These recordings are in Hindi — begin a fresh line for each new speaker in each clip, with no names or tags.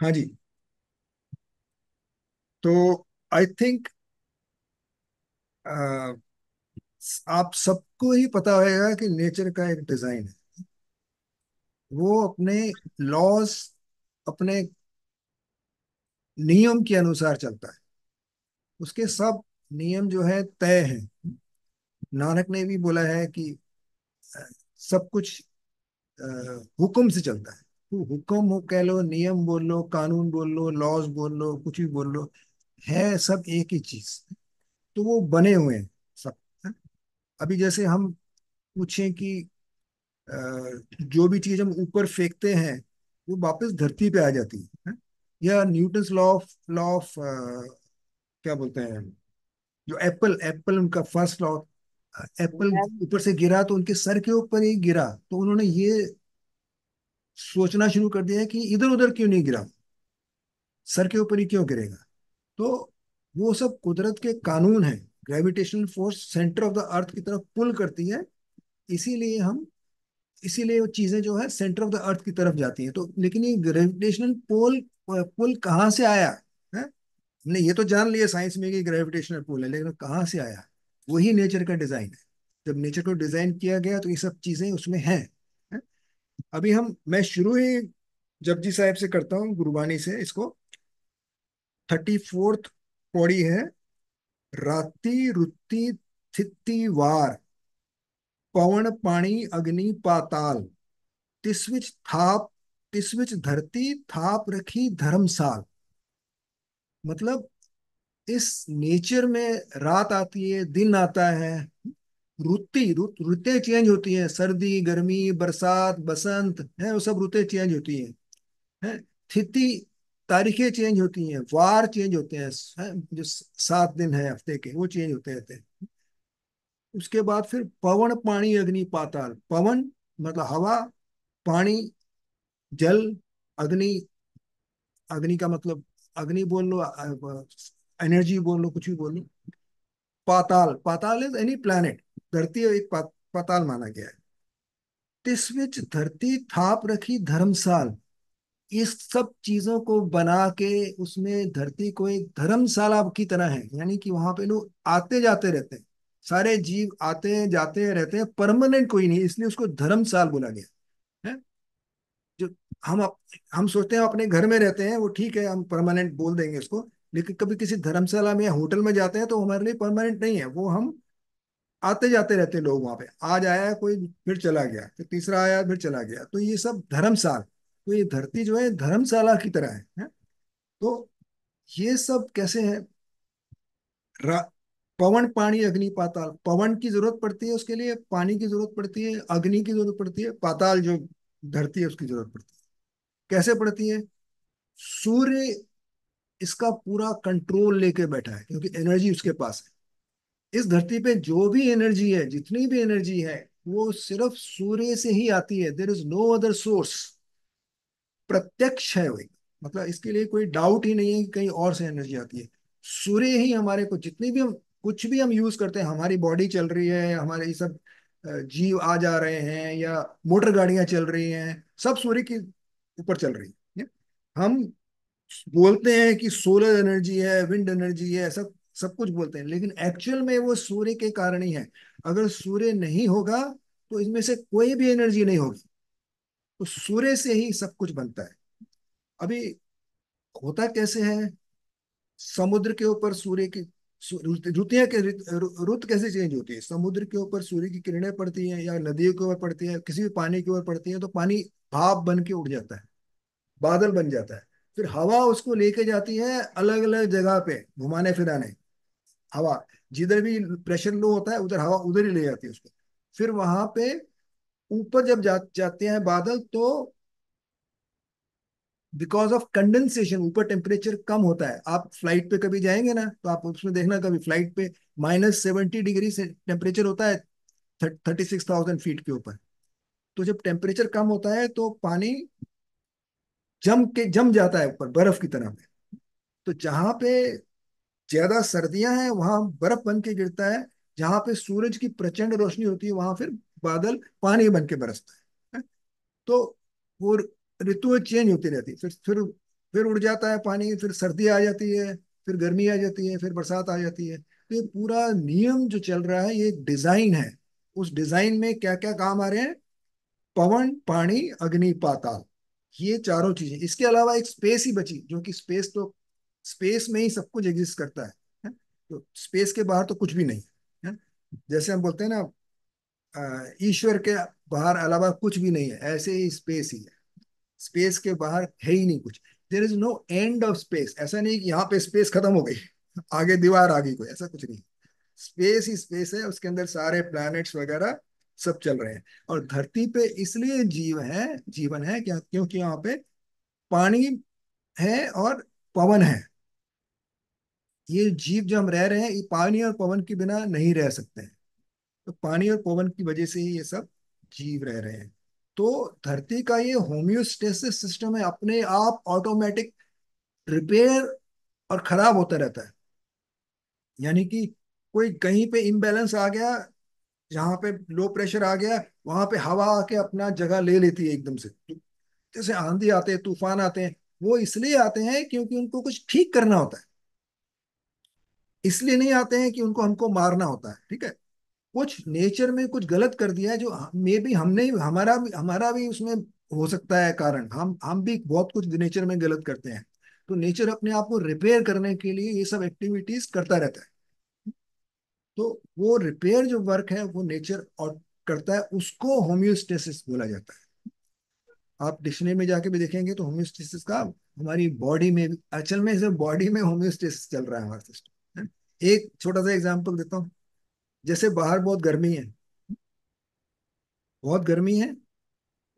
हाँ जी तो आई थिंक आप सबको ही पता होगा कि नेचर का एक डिजाइन है वो अपने लॉज अपने नियम के अनुसार चलता है उसके सब नियम जो है तय है नानक ने भी बोला है कि सब कुछ हुक्म से चलता है हुक्म हो कह लो नियम बोल लो कानून बोल लो लॉज बोल लो कुछ भी बोल लो है सब एक ही चीज तो वो बने हुए हैं सब है? अभी जैसे हम पूछें कि जो भी चीज हम ऊपर फेंकते हैं वो वापस धरती पे आ जाती है, है? या Newton law of law of क्या बोलते हैं जो एप्पल एप्पल उनका फर्स्ट लॉ एप्पल ऊपर से गिरा तो उनके सर के ऊपर ही गिरा तो उन्होंने ये सोचना शुरू कर दिया कि इधर उधर क्यों नहीं गिरा सर के ऊपर ही क्यों गिरेगा तो वो सब कुदरत के कानून है gravitational force centre of the earth की तरफ पुल करती है इसीलिए हम इसीलिए वो चीजें जो है सेंटर ऑफ द अर्थ की तरफ जाती हैं तो लेकिन ये ग्रेविटेशनल पोल पुल कहाँ से आया है हमने ये तो जान लिया साइंस में कि ग्रेविटेशनल पुल है लेकिन कहाँ से आया वही नेचर का डिजाइन है जब नेचर को डिजाइन किया गया तो ये सब चीजें उसमें हैं अभी हम मैं शुरू ही जपजी साहब से करता हूँ गुरुबानी से इसको थर्टी फोर्थ पौड़ी है राति रुत्ति थिति वार पवन पाणी अग्नि पाताल तिस्विच थाप तिस्विच धरती थाप रखी धर्मसाल मतलब इस नेचर में रात आती है दिन आता है रुत्ति रुत रुतें चेंज होती हैं सर्दी गर्मी बरसात बसंत है वो सब रुतें चेंज होती हैं है तिथि तारीखें चेंज होती हैं वार चेंज होते हैं है? जो सात दिन है हफ्ते के वो चेंज होते रहते हैं उसके बाद फिर पवन पानी अग्नि पाताल पवन मतलब हवा पानी जल अग्नि अग्नि का मतलब अग्नि बोल लो एनर्जी बोल लो कुछ भी बोल लो पाताल पाताल इज एनी प्लैनेट धरती एक पाताल माना गया है तिस विच धरती थाप रखी धर्मशाल इस सब चीजों को बना के उसमें धरती को एक धर्मशाला की तरह है यानी कि वहां पे लोग आते जाते रहते हैं सारे जीव आते हैं जाते रहते हैं परमानेंट कोई नहीं इसलिए उसको धर्मशाल बोला गया है जो हम अप, हम सोचते हैं अपने घर में रहते हैं वो ठीक है हम परमानेंट बोल देंगे इसको लेकिन कभी किसी धर्मशाला में या होटल में जाते हैं तो हमारे लिए परमानेंट नहीं है वो हम आते जाते रहते लोग वहां पे आज आया कोई फिर चला गया फिर तीसरा आया फिर चला गया तो ये सब धर्मशाल तो ये धरती जो है धर्मशाला की तरह है, है? तो ये सब कैसे है पवन पानी अग्नि पाताल पवन की जरूरत पड़ती है उसके लिए पानी की जरूरत पड़ती है अग्नि की जरूरत पड़ती है पाताल जो धरती है उसकी जरूरत पड़ती है कैसे पड़ती है सूर्य इसका पूरा कंट्रोल लेके बैठा है क्योंकि एनर्जी उसके पास है इस धरती पे जो भी एनर्जी है जितनी भी एनर्जी है वो सिर्फ सूर्य से ही आती है there is no other source प्रत्यक्ष है वही मतलब इसके लिए कोई डाउट ही नहीं है कि कहीं और से एनर्जी आती है सूर्य ही हमारे को जितनी भी हम कुछ भी हम यूज करते हैं हमारी बॉडी चल रही है हमारे ये सब जीव आ जा रहे हैं या मोटर गाड़ियां चल रही हैं सब सूर्य के ऊपर चल रही है हम बोलते हैं कि सोलर एनर्जी है विंड एनर्जी है सब सब कुछ बोलते हैं लेकिन एक्चुअल में वो सूर्य के कारण ही है अगर सूर्य नहीं होगा तो इसमें से कोई भी एनर्जी नहीं होगी तो सूर्य से ही सब कुछ बनता है अभी होता कैसे है समुद्र के ऊपर सूर्य की रुतियां के रुत कैसे चेंज होती है समुद्र के ऊपर सूर्य की किरणें पड़ती हैं या नदियों के ऊपर पड़ती है किसी भी पानी के ऊपर पड़ती है तो पानी भाप बन के उड़ जाता है बादल बन जाता है फिर हवा उसको लेके जाती है अलग अलग जगह पे घुमाने फिराने हवा जिधर भी प्रेशर लो होता है उधर हवा उधर ही ले जाती है उसको फिर वहां पे ऊपर जब जा, जाते हैं बादल तो बिकॉज ऑफ कंडेंसेशन ऊपर टेम्परेचर कम होता है आप फ्लाइट पे कभी जाएंगे ना तो आप उसमें देखना कभी फ्लाइट पे माइनस सेवेंटी डिग्री से टेम्परेचर होता है थर्टी सिक्स थाउजेंड फीट के ऊपर तो जब टेम्परेचर कम होता है तो पानी जम के जम जाता है ऊपर बर्फ की तरह में तो जहां पे ज्यादा सर्दियां हैं वहां बर्फ बन के गिरता है जहां पे सूरज की प्रचंड रोशनी होती है वहां फिर बादल पानी बन के बरसता है तो वो ऋतुएं चेंज होती रहती है फिर फिर फिर उड़ जाता है पानी फिर सर्दी आ जाती है फिर गर्मी आ जाती है फिर बरसात आ जाती है तो ये पूरा नियम जो चल रहा है ये डिजाइन है उस डिजाइन में क्या क्या काम आ रहे हैं पवन पानी अग्नि पाताल ये चारों चीजें इसके अलावा एक स्पेस ही बची जो कि स्पेस तो स्पेस में ही सब कुछ एग्जिस्ट करता है, तो स्पेस के बाहर तो कुछ भी नहीं है जैसे हम बोलते हैं ना ईश्वर के बाहर अलावा कुछ भी नहीं है ऐसे ही स्पेस ही है स्पेस के बाहर है ही नहीं कुछ there is no end of space ऐसा नहीं कि यहाँ पे स्पेस खत्म हो गई आगे दीवार आ गई कोई ऐसा कुछ नहीं स्पेस ही स्पेस है उसके अंदर सारे प्लैनेट्स वगैरह सब चल रहे हैं और धरती पे इसलिए जीव है जीवन है क्या क्योंकि यहाँ पे पानी है और पवन है ये जीव जो हम रह रहे हैं ये पानी और पवन के बिना नहीं रह सकते हैं तो पानी और पवन की वजह से ही ये सब जीव रह रहे हैं तो धरती का ये होम्योस्टेसिस सिस्टम है अपने आप ऑटोमेटिक रिपेयर और खराब होता रहता है यानी कि कोई कहीं पे इम्बेलेंस आ गया जहां पे लो प्रेशर आ गया वहां पे हवा आके अपना जगह ले लेती है एकदम से जैसे आंधी आते हैं तूफान आते हैं वो इसलिए आते हैं क्योंकि उनको कुछ ठीक करना होता है इसलिए नहीं आते हैं कि उनको हमको मारना होता है ठीक है कुछ नेचर में कुछ गलत कर दिया है जो मे भी हमने हमारा भी हमारा भी उसमें हो सकता है कारण हम हम भी बहुत कुछ नेचर में गलत करते हैं तो नेचर अपने आप को रिपेयर करने के लिए ये सब एक्टिविटीज करता रहता है तो वो रिपेयर जो वर्क है वो नेचर और करता है उसको होम्योस्टेसिस बोला जाता है आप डिक्शनरी में जाके भी देखेंगे तो होम्योस्टेसिस का हमारी बॉडी में अचल में सिर्फ बॉडी में होम्योस्टेसिस चल रहा है हमारा सिस्टम एक छोटा सा एग्जाम्पल देता हूँ जैसे बाहर बहुत गर्मी है बहुत गर्मी है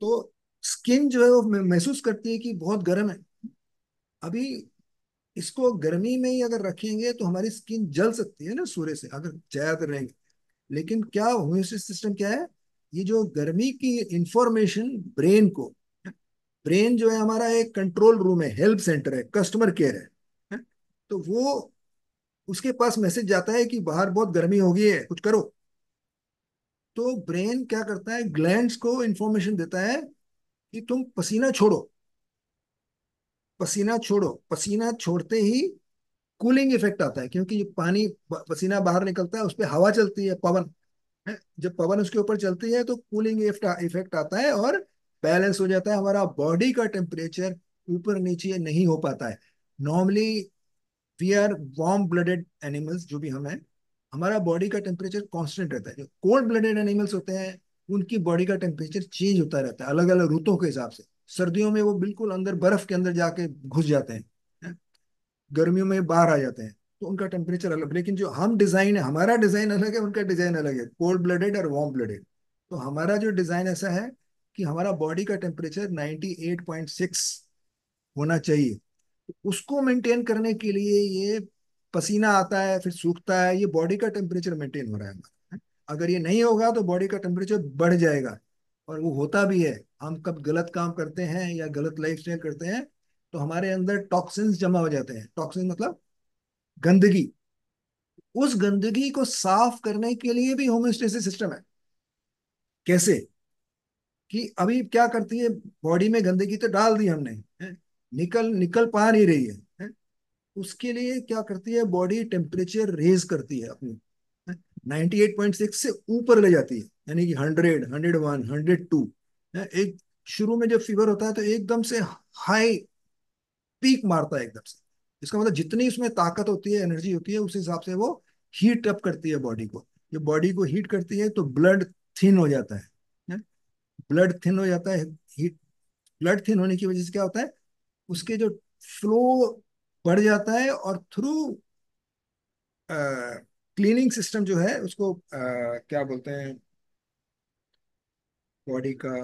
तो स्किन जो है वो महसूस करती है कि बहुत गर्म है अभी इसको गर्मी में ही अगर रखेंगे तो हमारी स्किन जल सकती है ना सूर्य से अगर ज्यादा रहेंगे लेकिन क्या होम्योस्टेसिस सिस्टम क्या है ये जो गर्मी की इंफॉर्मेशन ब्रेन को ब्रेन जो है हमारा एक कंट्रोल रूम है हेल्प सेंटर है कस्टमर केयर है तो वो उसके पास मैसेज जाता है कि बाहर बहुत गर्मी हो गई है कुछ करो तो ब्रेन क्या करता है ग्लैंड को इंफॉर्मेशन देता है कि तुम पसीना छोड़ो पसीना छोड़ो पसीना छोड़ते ही कूलिंग इफेक्ट आता है क्योंकि जो पानी पसीना बाहर निकलता है उस पर हवा चलती है पवन जब पवन उसके ऊपर चलती है तो कूलिंग इफेक्ट आता है और बैलेंस हो जाता है हमारा बॉडी का टेम्परेचर ऊपर नीचे नहीं हो पाता है normally we are warm blooded animals जो भी हम हैं हमारा बॉडी का टेम्परेचर कॉन्स्टेंट रहता है जो कोल्ड ब्लडेड एनिमल्स होते हैं उनकी बॉडी का टेम्परेचर चेंज होता रहता है अलग अलग ऋतुओं के हिसाब से सर्दियों में वो बिल्कुल अंदर बर्फ के अंदर जाके घुस जाते हैं गर्मियों में बाहर आ जाते हैं तो उनका टेम्परेचर अलग लेकिन जो हम डिजाइन है हमारा डिजाइन अलग है उनका डिजाइन अलग है कोल्ड ब्लडेड और वार्म ब्लडेड तो हमारा जो डिजाइन ऐसा है कि हमारा बॉडी का टेम्परेचर नाइनटी होना चाहिए उसको मेंटेन करने के लिए ये पसीना आता है फिर सूखता है ये बॉडी का टेम्परेचर मेंटेन हो रहा है हमारा अगर ये नहीं होगा तो बॉडी का टेम्परेचर बढ़ जाएगा और वो होता भी है हम कब गलत काम करते हैं या गलत लाइफ स्टाइल करते हैं तो हमारे अंदर टॉक्सिन जमा हो जाते हैं टॉक्सिन मतलब गंदगी उस गंदगी को साफ करने के लिए भी होम्योस्टेसिस सिस्टम है कैसे कि अभी क्या करती है बॉडी में गंदगी तो डाल दी हमने निकल निकल पा नहीं रही है, है? उसके लिए क्या करती है बॉडी टेम्परेचर रेज करती है अपनी 98.6 से ऊपर ले जाती है यानी कि 100, 101, 102 है? एक शुरू में जब फीवर होता है तो एकदम से हाई पीक मारता है एकदम से इसका मतलब जितनी उसमें ताकत होती है एनर्जी होती है उस हिसाब से वो हीट अप करती है बॉडी को जब बॉडी को हीट करती है तो ब्लड थिन हो जाता है ब्लड थिन हो जाता है हीट ब्लड थिन होने की वजह से क्या होता है उसके जो फ्लो बढ़ जाता है और थ्रू क्लीनिंग सिस्टम जो है उसको आ, क्या बोलते हैं बॉडी का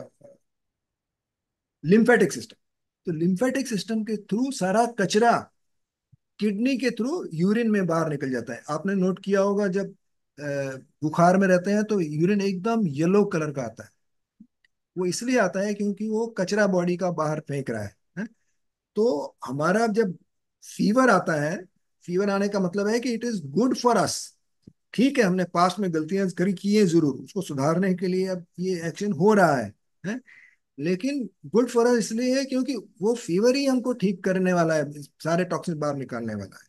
लिम्फेटिक सिस्टम तो लिम्फेटिक सिस्टम के थ्रू सारा कचरा किडनी के थ्रू यूरिन में बाहर निकल जाता है आपने नोट किया होगा जब बुखार में रहते हैं तो यूरिन एकदम येलो कलर का आता है वो इसलिए आता है क्योंकि वो कचरा बॉडी का बाहर फेंक रहा है तो हमारा जब फीवर आता है फीवर आने का मतलब है कि it is good for us ठीक है हमने पास्ट में गलतियां करी की है जरूर उसको सुधारने के लिए अब ये एक्शन हो रहा है, है? लेकिन गुड फॉर अस इसलिए है क्योंकि वो फीवर ही हमको ठीक करने वाला है सारे टॉक्सिन बाहर निकालने वाला है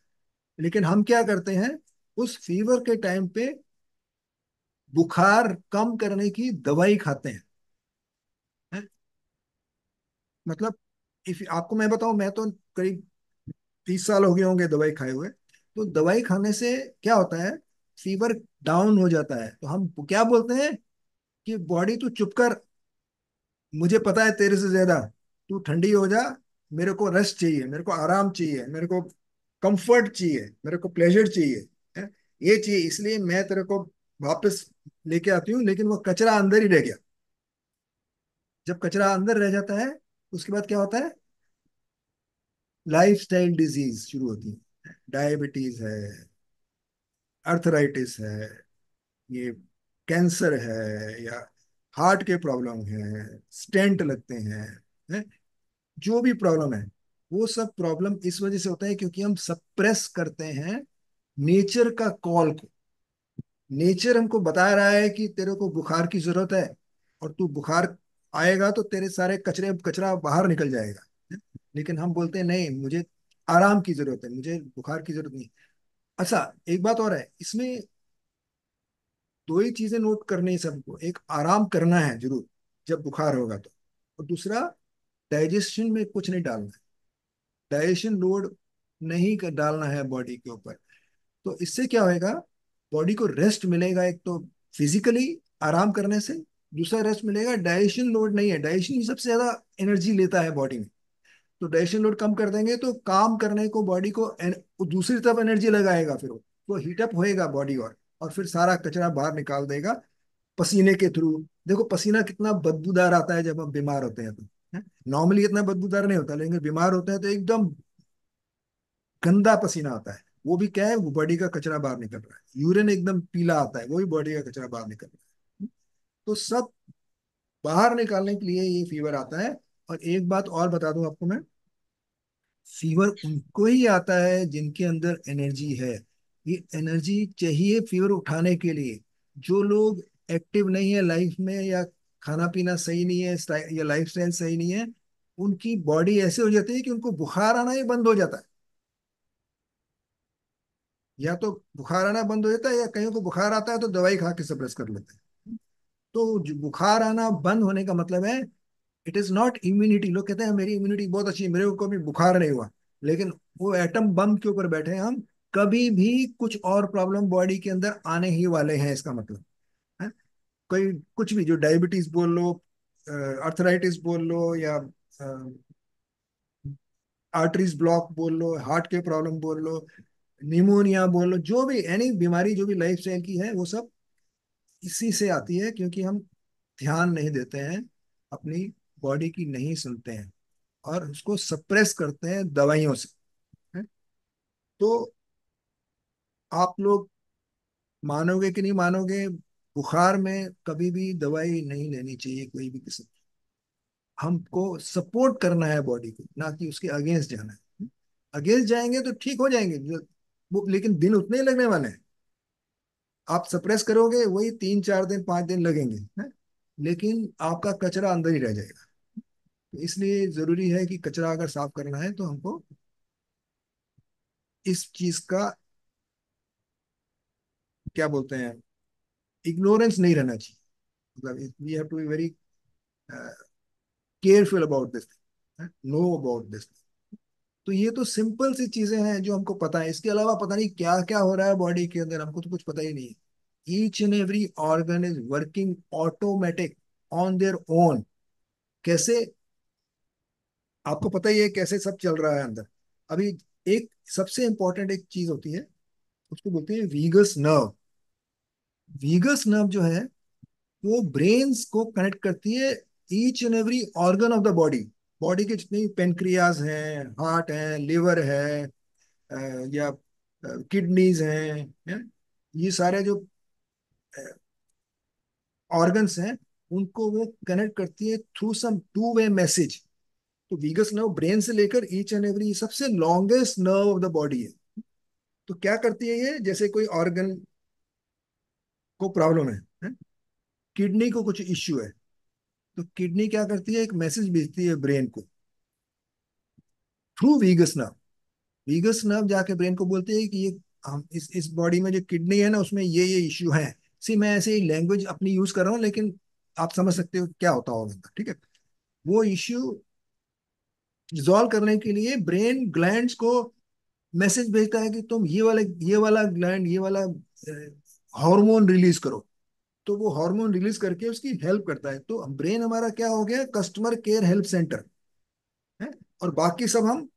लेकिन हम क्या करते हैं उस फीवर के टाइम पे बुखार कम करने की दवाई खाते हैं है? मतलब इफ आपको मैं बताऊं मैं तो करीब तीस साल हो गए होंगे दवाई खाए हुए तो दवाई खाने से क्या होता है फीवर डाउन हो जाता है तो हम क्या बोलते हैं कि बॉडी तू चुप कर मुझे पता है तेरे से ज्यादा तू ठंडी हो जा मेरे को रेस्ट चाहिए मेरे को आराम चाहिए मेरे को कंफर्ट चाहिए मेरे को प्लेजर चाहिए ये चाहिए इसलिए मैं तेरे को वापस लेके आती हूँ लेकिन वो कचरा अंदर ही रह गया जब कचरा अंदर रह जाता है उसके बाद क्या होता है लाइफ स्टाइल डिजीज शुरू होती है डायबिटीज है अर्थराइटिस है ये कैंसर है या हार्ट के प्रॉब्लम है स्टेंट लगते हैं है? जो भी प्रॉब्लम है वो सब प्रॉब्लम इस वजह से होता है क्योंकि हम सप्रेस करते हैं नेचर का कॉल को नेचर हमको बता रहा है कि तेरे को बुखार की जरूरत है और तू बुखार आएगा तो तेरे सारे कचरे कचरा बाहर निकल जाएगा लेकिन हम बोलते हैं नहीं मुझे आराम की जरूरत है मुझे बुखार की जरूरत नहीं अच्छा एक बात और है इसमें दो ही चीजें नोट करनी है सबको एक आराम करना है जरूर जब बुखार होगा तो और दूसरा डाइजेशन में कुछ नहीं डालना है डाइजेशन लोड नहीं कर डालना है बॉडी के ऊपर तो इससे क्या होएगा बॉडी को रेस्ट मिलेगा एक तो फिजिकली आराम करने से दूसरा रेस्ट मिलेगा डाइजेशन लोड नहीं है डाइजेशन ही सबसे ज्यादा एनर्जी लेता है बॉडी में तो डाइजेशन लोड कम कर देंगे तो काम करने को बॉडी को दूसरी तरफ एनर्जी लगाएगा फिर वो तो हीटअप होएगा बॉडी और और फिर सारा कचरा बाहर निकाल देगा पसीने के थ्रू देखो पसीना कितना बदबूदार आता है जब हम बीमार होते हैं तो नॉर्मली इतना बदबूदार नहीं होता लेकिन बीमार होते हैं तो एकदम गंदा पसीना आता है वो भी क्या है वो बॉडी का कचरा बाहर निकल रहा है यूरिन एकदम पीला आता है वो भी बॉडी का कचरा बाहर निकल रहा है तो सब बाहर निकालने के लिए ये फीवर आता है और एक बात और बता दू आपको मैं फीवर उनको ही आता है जिनके अंदर एनर्जी है ये एनर्जी चाहिए फीवर उठाने के लिए जो लोग एक्टिव नहीं है लाइफ में या खाना पीना सही नहीं है या लाइफ स्टाइल सही नहीं है उनकी बॉडी ऐसे हो जाती है कि उनको बुखार आना ही बंद हो जाता है या तो बुखार आना बंद हो जाता है या कहीं को बुखार आता है तो दवाई खा के सप्रेस कर लेते हैं तो बुखार आना बंद होने का मतलब है इट इज नॉट इम्यूनिटी लोग कहते हैं मेरी इम्यूनिटी बहुत अच्छी है मेरे को भी बुखार नहीं हुआ लेकिन वो एटम बम के ऊपर बैठे हैं हम कभी भी कुछ और प्रॉब्लम बॉडी के अंदर आने ही वाले हैं इसका मतलब है कोई कुछ भी जो डायबिटीज बोल लो अर्थराइटिस बोल लो या आर्टरीज ब्लॉक बोल लो हार्ट के प्रॉब्लम बोल लो निमोनिया बोल लो जो भी एनी बीमारी जो भी लाइफ स्टाइल की है वो सब इसी से आती है क्योंकि हम ध्यान नहीं देते हैं अपनी बॉडी की नहीं सुनते हैं और उसको सप्रेस करते हैं दवाइयों से है? तो आप लोग मानोगे कि नहीं मानोगे बुखार में कभी भी दवाई नहीं लेनी चाहिए कोई भी किस्म हमको सपोर्ट करना है बॉडी को ना कि उसके अगेंस्ट जाना है अगेंस्ट जाएंगे तो ठीक हो जाएंगे लेकिन दिन उतने ही लगने वाले हैं आप सप्रेस करोगे वही तीन चार दिन पांच दिन लगेंगे है? लेकिन आपका कचरा अंदर ही रह जाएगा तो इसलिए ज़रूरी है कि कचरा अगर साफ करना है तो हमको इस चीज़ का क्या बोलते हैं इग्नोरेंस नहीं रहना चाहिए मतलब we have to be very careful about this no about this thing तो ये तो सिंपल सी चीजें हैं जो हमको पता है इसके अलावा पता नहीं क्या क्या हो रहा है बॉडी के अंदर हमको तो कुछ पता ही नहीं है each and every organ is working automatic on their own कैसे आपको पता ही है कैसे सब चल रहा है अंदर अभी एक सबसे इंपॉर्टेंट एक चीज होती है उसको बोलते हैं वीगस नर्व वीगस नर्व जो है वो ब्रेन्स को कनेक्ट करती है each and every organ of the body body के जितनी पेनक्रियाज हैं हार्ट है लिवर है या किडनीज हैं ये सारे जो ऑर्गन्स हैं उनको वो कनेक्ट करती है through some two way message तो वीगस नर्व ब्रेन से लेकर ईच एंड एवरी सबसे longest nerve of the body है तो क्या करती है ये जैसे कोई ऑर्गन को प्रॉब्लम है, है? किडनी को कुछ इश्यू है तो किडनी क्या करती है एक मैसेज भेजती है ब्रेन को through vagus nerve vagus nerve जाके ब्रेन को बोलती है कि ये हम इस इस बॉडी में जो किडनी है ना उसमें ये ये इश्यू है सी मैं ऐसे ही लैंग्वेज अपनी यूज कर रहा हूँ लेकिन आप समझ सकते हो क्या होता होगा ठीक है वो इश्यू रिजॉल्व करने के लिए ब्रेन ग्लैंड को मैसेज भेजता है कि तुम ये वाला ये वाला ग्लैंड ये वाला हार्मोन रिलीज करो तो वो हार्मोन रिलीज करके उसकी हेल्प करता है तो ब्रेन हमारा क्या हो गया कस्टमर केयर हेल्प सेंटर है और बाकी सब हम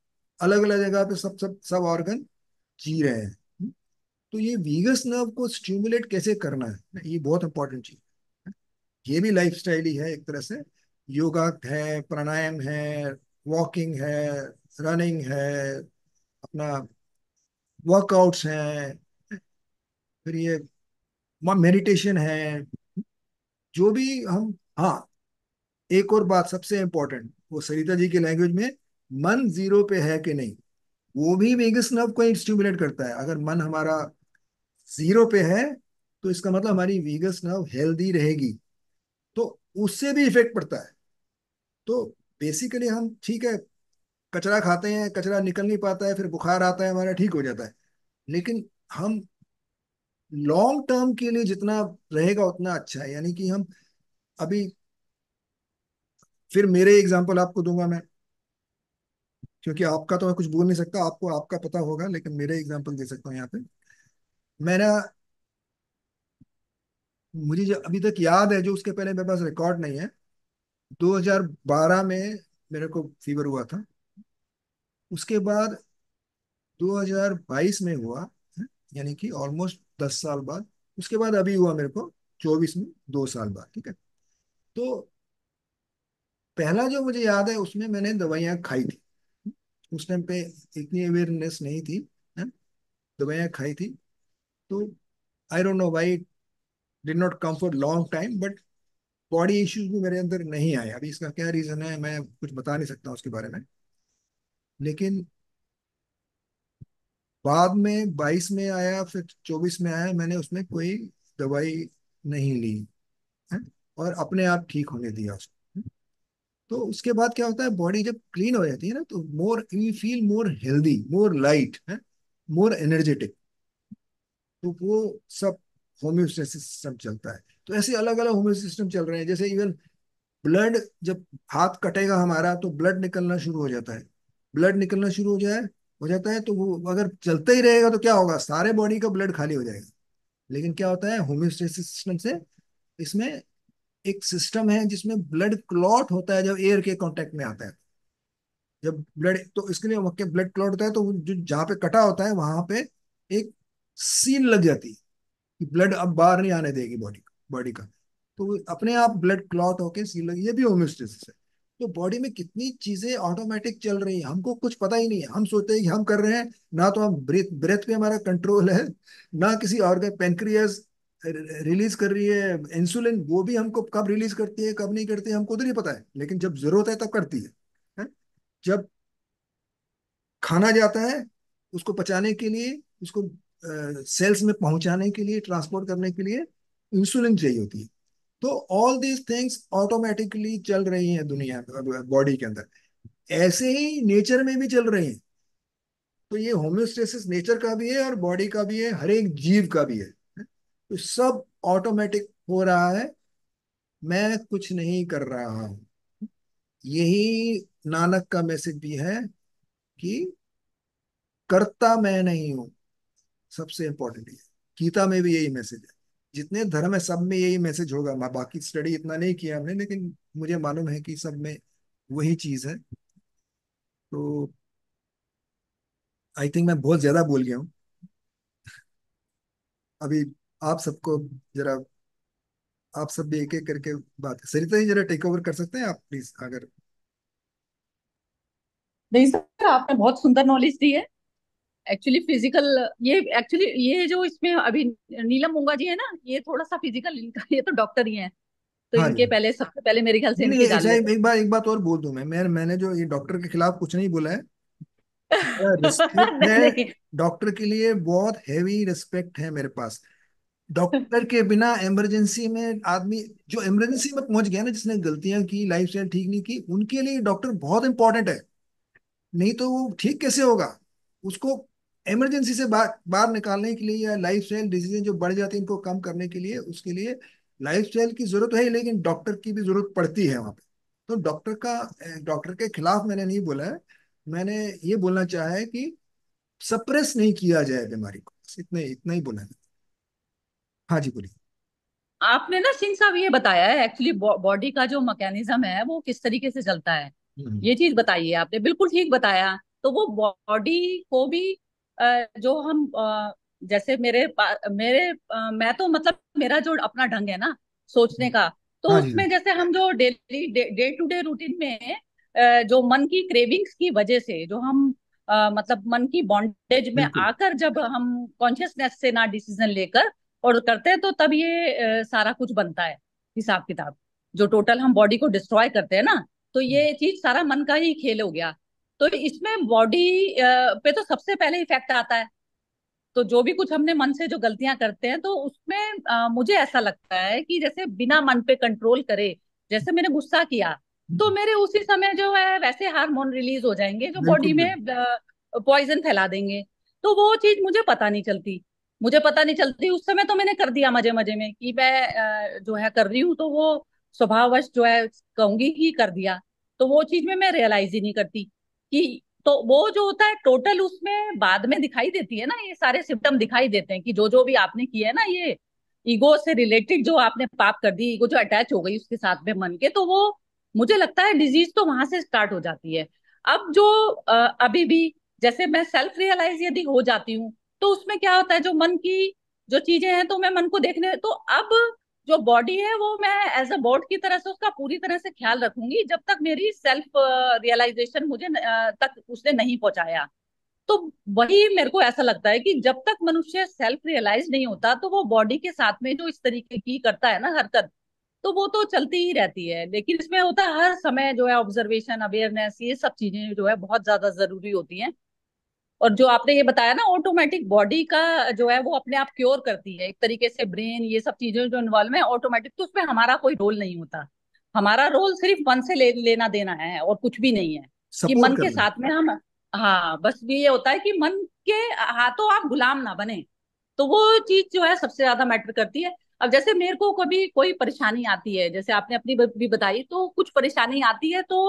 अलग अलग जगह पे सब सब सब ऑर्गन जी रहे हैं हम्म? तो ये वीगस नर्व को स्टिमुलेट कैसे करना है ये बहुत इंपॉर्टेंट चीज है ये भी लाइफ ही है एक तरह से योगा है प्राणायाम है वॉकिंग है रनिंग है अपना वर्कआउट्स हैं फिर ये मेडिटेशन है जो भी हम हाँ एक और बात सबसे इंपॉर्टेंट वो सरिता जी के लैंग्वेज में मन जीरो पे है कि नहीं वो भी वेगस नर्व को स्टिमुलेट करता है अगर मन हमारा जीरो पे है तो इसका मतलब हमारी वीगस नर्व हेल्दी रहेगी तो उससे भी इफेक्ट पड़ता है तो बेसिकली हम ठीक है कचरा खाते हैं कचरा निकल नहीं पाता है फिर बुखार आता है हमारा ठीक हो जाता है लेकिन हम लॉन्ग टर्म के लिए जितना रहेगा उतना अच्छा है यानी कि हम अभी फिर मेरे एग्जाम्पल आपको दूंगा मैं क्योंकि आपका तो मैं कुछ बोल नहीं सकता आपको आपका पता होगा लेकिन मेरे एग्जाम्पल दे सकता हूँ यहाँ पे मेरा मुझे जो अभी तक याद है जो उसके पहले मेरे पास रिकॉर्ड नहीं है 2012 में मेरे को फीवर हुआ था उसके बाद 2022 में हुआ यानी कि ऑलमोस्ट दस साल बाद उसके बाद अभी हुआ मेरे को चौबीस में दो साल बाद ठीक है तो पहला जो मुझे याद है उसमें मैंने दवाइयां खाई थी उस टाइम पे इतनी अवेयरनेस नहीं थी दवाइयां खाई थी तो I don't know why did not come for long time but body issues भी मेरे अंदर नहीं आए अभी इसका क्या रीज़न है मैं कुछ बता नहीं सकता उसके बारे में लेकिन बाद में बाईस में आया फिर चौबीस में आया मैंने उसमें कोई दवाई नहीं ली है और अपने आप ठीक होने दिया उसको तो उसके बाद क्या होता है बॉडी जब क्लीन हो जाती है ना तो more you feel more healthy more light है मोर एनर्जेटिक तो वो सब होम्योस्टेसिस सिस्टम चलता है तो ऐसे अलग अलग होम्यो सिस्टम चल रहे हैं जैसे इवन ब्लड जब हाथ कटेगा हमारा तो ब्लड निकलना शुरू हो जाता है ब्लड निकलना शुरू हो जाए हो जाता है तो वो अगर चलता ही रहेगा तो क्या होगा सारे बॉडी का ब्लड खाली हो जाएगा लेकिन क्या होता है होम्योस्टेसिस सिस्टम से इसमें एक सिस्टम है जिसमें ब्लड क्लॉट होता है जब एयर के कॉन्टेक्ट में आता है जब ब्लड तो इसके लिए वक्त ब्लड क्लॉट होता है तो जो जहाँ पे कटा होता है वहां पे एक सील लग जाती है कि ब्लड अब बाहर नहीं आने देगी बॉडी बॉडी का तो अपने आप ब्लड क्लॉट होके सील लगी ये भी होम्योस्टेसिस है तो बॉडी में कितनी चीजें ऑटोमेटिक चल रही है हमको कुछ पता ही नहीं है हम सोचते हैं कि हम कर रहे हैं ना तो हम ब्रेथ ब्रेथ पे हमारा कंट्रोल है ना किसी ऑर्गन पेनक्रियाज रिलीज कर रही है इंसुलिन वो भी हमको कब रिलीज करती है कब नहीं करती है हमको तो नहीं पता है लेकिन जब जरूरत है तब करती है, है? जब खाना जाता है उसको पचाने के लिए उसको सेल्स में पहुंचाने के लिए ट्रांसपोर्ट करने के लिए इंसुलिन चाहिए होती है तो ऑल दीज थिंग्स ऑटोमेटिकली चल रही हैं दुनिया बॉडी के अंदर ऐसे ही नेचर में भी चल रही हैं तो ये होम्योस्टेसिस नेचर का भी है और बॉडी का भी है हर एक जीव का भी है तो सब ऑटोमेटिक हो रहा है मैं कुछ नहीं कर रहा हूं यही नानक का मैसेज भी है कि करता मैं नहीं हूं सबसे इंपॉर्टेंट गीता में भी यही मैसेज है जितने धर्म है सब में यही मैसेज होगा मैं बाकी स्टडी इतना नहीं किया हमने लेकिन मुझे मालूम है कि सब में वही चीज है तो आई थिंक मैं बहुत ज्यादा बोल गया हूँ अभी आप सबको जरा आप सब भी एक एक करके बात सरिता जी जरा टेक ओवर कर सकते हैं आप प्लीज अगर
नहीं सर आपने बहुत सुंदर नॉलेज दी है एक्चुअली फिजिकल ये एक्चुअली ये जो इसमें अभी नीलम मुंगा जी है ना ये थोड़ा सा फिजिकल इनका ये तो डॉक्टर ही है तो हाँ इनके जी पहले सबसे पहले मेरे ख्याल से नहीं, इनके नहीं, डाल एक, एक
बार एक बात और बोल दूं मैं मैं मैंने जो ये डॉक्टर के खिलाफ कुछ नहीं बोला है रिस्पेक्ट है डॉक्टर के लिए बहुत हेवी रिस्पेक्ट है मेरे पास डॉक्टर के बिना इमरजेंसी में आदमी जो इमरजेंसी में पहुंच गया ना जिसने गलतियां की लाइफ स्टाइल ठीक नहीं की उनके लिए डॉक्टर बहुत इंपॉर्टेंट है नहीं तो वो ठीक कैसे होगा उसको इमरजेंसी से बाहर बाहर निकालने के लिए या लाइफ स्टाइल डिजीजें जो बढ़ जाती हैं इनको कम करने के लिए उसके लिए लाइफ स्टाइल की जरूरत है लेकिन डॉक्टर की भी जरूरत पड़ती है वहाँ पे तो डॉक्टर का डॉक्टर के खिलाफ मैंने नहीं बोला है मैंने ये बोलना चाहा है कि सप्रेस नहीं किया जाए बीमारी को इतना इतना ही बोला है हाँ जी बोलिए
आपने ना सिंह साहब ये बताया है एक्चुअली बॉडी का जो मैकेनिज्म है वो किस तरीके से चलता है हम्म। ये चीज बताइए आपने बिल्कुल ठीक बताया तो वो बॉडी को भी जो हम जैसे मेरे मेरे मैं तो मतलब मेरा जो अपना ढंग है ना सोचने का तो हाँ, हाँ उसमें जैसे हम जो daily day to day routine में जो मन की क्रेविंग्स की वजह से जो हम मतलब मन की बॉन्डेज में आकर जब हम कॉन्शियसनेस से ना डिसीजन लेकर और करते हैं तो तब ये सारा कुछ बनता है हिसाब किताब जो टोटल हम बॉडी को डिस्ट्रॉय करते हैं ना तो ये चीज सारा मन का ही खेल हो गया तो इसमें बॉडी पे तो सबसे पहले इफेक्ट आता है तो जो भी कुछ हमने मन से जो गलतियां करते हैं तो उसमें आ, मुझे ऐसा लगता है कि जैसे बिना मन पे कंट्रोल करे जैसे मैंने गुस्सा किया तो हम्म। मेरे उसी समय जो है वैसे हार्मोन रिलीज हो जाएंगे जो बॉडी में पॉइजन फैला देंगे तो वो चीज मुझे पता नहीं चलती मुझे पता नहीं चलती उस समय तो मैंने कर दिया मजे मजे में कि मैं जो है कर रही हूँ तो वो स्वभाववश जो है कहूंगी ही कर दिया तो वो चीज में मैं रियलाइज ही नहीं करती कि तो वो जो होता है टोटल उसमें बाद में दिखाई देती है ना ये सारे सिम्टम दिखाई देते हैं कि जो जो भी आपने किया है ना ये ईगो से रिलेटेड जो आपने पाप कर दी ईगो जो अटैच हो गई उसके साथ में मन के तो वो मुझे लगता है डिजीज तो वहां से स्टार्ट हो जाती है अब जो अभी भी जैसे मैं सेल्फ रियलाइज यदि हो जाती हूँ तो उसमें क्या होता है जो मन की जो चीजें हैं तो मैं मन को देखने तो अब जो बॉडी है वो मैं एज अ बोर्ड की तरह से उसका पूरी तरह से ख्याल रखूंगी जब तक मेरी सेल्फ रियलाइजेशन मुझे तक उसने नहीं पहुंचाया तो वही मेरे को ऐसा लगता है कि जब तक मनुष्य सेल्फ रियलाइज नहीं होता तो वो बॉडी के साथ में जो इस तरीके की करता है ना हरकत तो वो तो चलती ही रहती है लेकिन इसमें होता है हर समय जो है ऑब्जर्वेशन अवेयरनेस ये सब चीजें जो है बहुत ज्यादा जरूरी होती हैं और जो आपने ये बताया ना ऑटोमेटिक बॉडी का जो है वो अपने आप क्योर करती है एक तरीके से ब्रेन ये सब चीजें जो इन्वॉल्व है ऑटोमेटिक तो उसमें हमारा कोई रोल नहीं होता हमारा रोल सिर्फ मन से ले, लेना देना है और कुछ भी नहीं है कि मन के साथ में हम हाँ बस ये होता है कि मन के हाथों आप गुलाम ना बने तो वो चीज जो है सबसे ज्यादा मैटर करती है अब जैसे मेरे को कभी कोई परेशानी आती है जैसे आपने अपनी भी बताई तो कुछ परेशानी आती है तो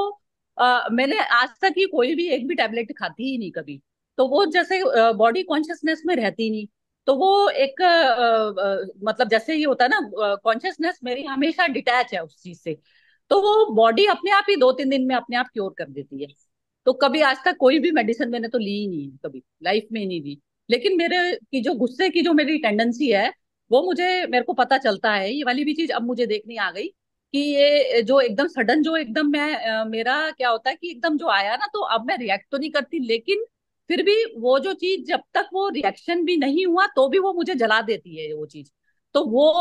आ, मैंने आज तक ही कोई भी एक भी टेबलेट खाती ही नहीं कभी तो वो जैसे बॉडी कॉन्शियसनेस में रहती नहीं तो वो एक आ, आ, मतलब जैसे ये होता है ना कॉन्शियसनेस मेरी हमेशा डिटैच है उस चीज से तो वो बॉडी अपने आप ही दो तीन दिन में अपने आप क्योर कर देती है तो कभी आज तक कोई भी मेडिसिन मैंने तो ली ही नहीं कभी लाइफ में ही नहीं ली लेकिन मेरे की जो गुस्से की जो मेरी टेंडेंसी है वो मुझे मेरे को पता चलता है ये वाली भी चीज अब मुझे देखनी आ गई कि ये जो एकदम सडन जो एकदम मैं मेरा क्या होता है कि एकदम जो आया ना तो अब मैं रिएक्ट तो नहीं करती लेकिन फिर भी वो जो चीज जब तक वो रिएक्शन भी नहीं हुआ तो भी वो मुझे जला देती है वो चीज तो वो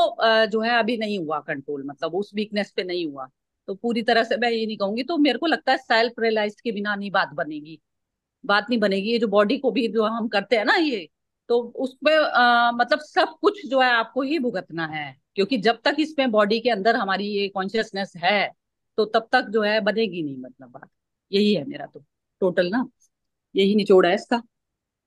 जो है अभी नहीं हुआ कंट्रोल मतलब उस वीकनेस पे नहीं हुआ तो पूरी तरह से मैं ये नहीं कहूंगी तो मेरे को लगता है सेल्फ रियलाइज के बिना नहीं बात बनेगी बात नहीं बनेगी ये जो बॉडी को भी जो हम करते हैं ना ये तो उसमें मतलब सब कुछ जो है आपको ही भुगतना है क्योंकि जब तक इसमें बॉडी के अंदर हमारी ये कॉन्शियसनेस है तो तब तक जो है बनेगी नहीं मतलब बात यही है मेरा तो टोटल ना यही निचोड़ है इसका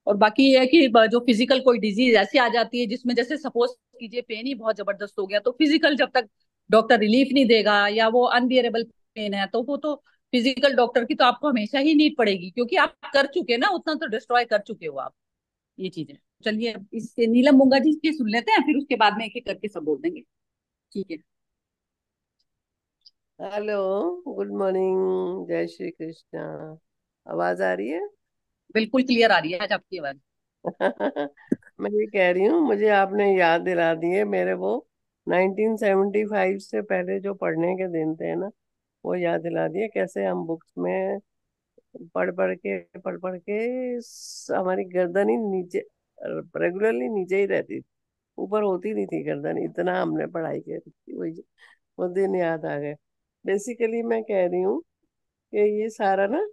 और बाकी ये है कि जो फिजिकल कोई डिजीज ऐसी आ जाती है जिसमें जैसे सपोज कीजिए पेन ही बहुत जबरदस्त हो गया तो फिजिकल जब तक डॉक्टर रिलीफ नहीं देगा या वो अनबियरेबल पेन है तो वो तो फिजिकल डॉक्टर की तो आपको हमेशा ही नीड पड़ेगी क्योंकि आप कर चुके ना उतना तो डिस्ट्रॉय कर चुके हो आप ये चीजें चलिए इससे नीलम मुंगा जी के सुन लेते हैं फिर उसके बाद में एक एक करके सब बोल देंगे ठीक है
हेलो गुड मॉर्निंग जय श्री कृष्णा आवाज आ रही है
बिल्कुल क्लियर आ रही है आज आपकी आवाज
मैं ये कह रही हूँ मुझे आपने याद दिला दिए मेरे वो 1975 से पहले जो पढ़ने के दिन थे ना वो याद दिला दिए कैसे हम बुक्स में पढ़ पढ़ के पढ़ पढ़ के हमारी गर्दन ही नीचे रेगुलरली नीचे ही रहती थी ऊपर होती नहीं थी गर्दन इतना हमने पढ़ाई करी थी वही वो दिन याद आ गए बेसिकली मैं कह रही हूँ कि ये सारा ना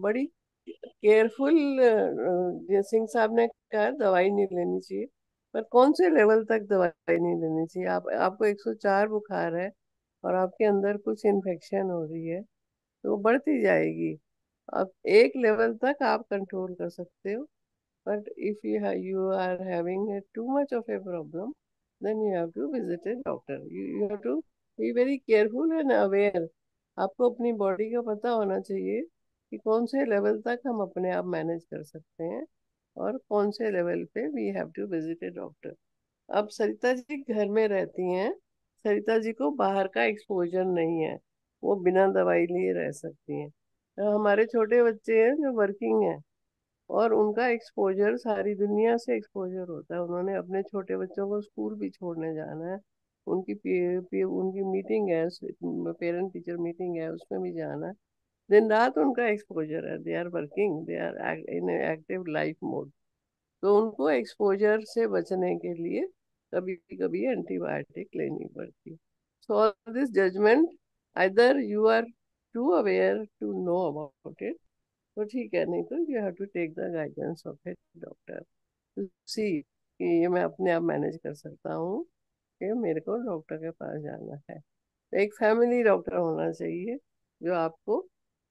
बड़ी केयरफुल सिंह साहब ने कहा दवाई नहीं लेनी चाहिए पर कौन से लेवल तक दवाई नहीं लेनी चाहिए आप आपको 104 बुखार है और आपके अंदर कुछ इन्फेक्शन हो रही है तो वो बढ़ती जाएगी अब एक लेवल तक आप कंट्रोल कर सकते हो but if you you are having too much of a problem then you have to visit a doctor you have to be very careful and aware आपको अपनी बॉडी का पता होना चाहिए कि कौन से लेवल तक हम अपने आप मैनेज कर सकते हैं और कौन से लेवल पे we have to visit a doctor अब सरिता जी घर में रहती हैं सरिता जी को बाहर का एक्सपोजर नहीं है वो बिना दवाई लिए रह सकती हैं तो हमारे छोटे बच्चे हैं जो वर्किंग हैं और उनका एक्सपोजर सारी दुनिया से एक्सपोजर होता है उन्होंने अपने छोटे बच्चों को स्कूल भी छोड़ने जाना है उनकी पे, पे, उनकी मीटिंग है पेरेंट टीचर मीटिंग है उसमें भी जाना है दिन रात तो उनका एक्सपोजर है they are working they are in active life mode तो उनको एक्सपोजर से बचने के लिए कभी कभी एंटीबायोटिक लेनी पड़ती so this judgement either you are to aware to know about it तो ठीक है नहीं तो you have to take the guidance of it doctor to see कि ये मैं अपने आप मैनेज कर सकता हूँ कि मेरे को डॉक्टर के पास जाना है एक फैमिली डॉक्टर होना चाहिए जो आपको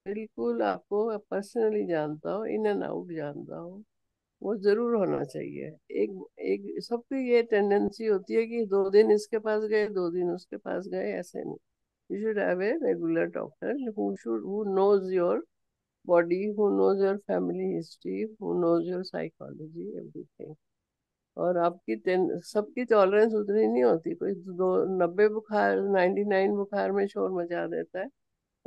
बिल्कुल आपको पर्सनली जानता हूँ इन एंड आउट जानता हूँ वो जरूर होना चाहिए एक एक सबकी ये टेंडेंसी होती है कि दो दिन इसके पास गए दो दिन उसके पास गए ऐसे नहीं you should have a regular doctor who should who knows your body who knows your family history who knows your psychology everything और आपकी सबकी टॉलरेंस उतनी नहीं होती कोई दो नब्बे बुखार नाइन्टी नाइन बुखार में शोर मचा देता है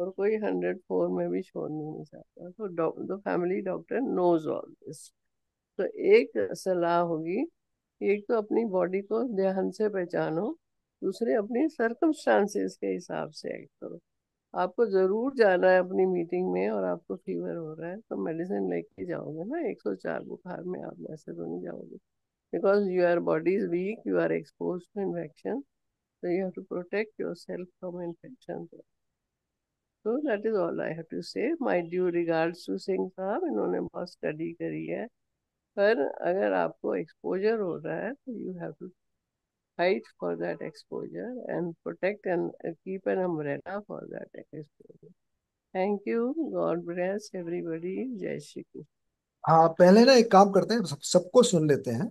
और कोई हंड्रेड फोर में भी छोड़ नहीं चाहता तो the family doctor knows all this तो एक सलाह होगी एक तो अपनी बॉडी को ध्यान से पहचानो दूसरे अपनी सर्कमस्टांसेस के हिसाब से एक्ट करो आपको ज़रूर जाना है अपनी मीटिंग में और आपको फीवर हो रहा है तो मेडिसिन लेके जाओगे ना एक सौ चार बुखार में आप वैसे तो नहीं जाओगे because you are body is weak you are expose to infection तो you have to protect yourself from infection तो that is all I have to say my due regards to Singh sahab इन्होंने बहुत स्टडी करी है पर अगर आपको एक्सपोजर हो रहा है तो you have to fight for that exposure and protect and keep an umbrella for that exposure thank you God bless everybody जय श्री कृष्ण
हाँ पहले ना एक काम करते हैं सबको सब सुन लेते हैं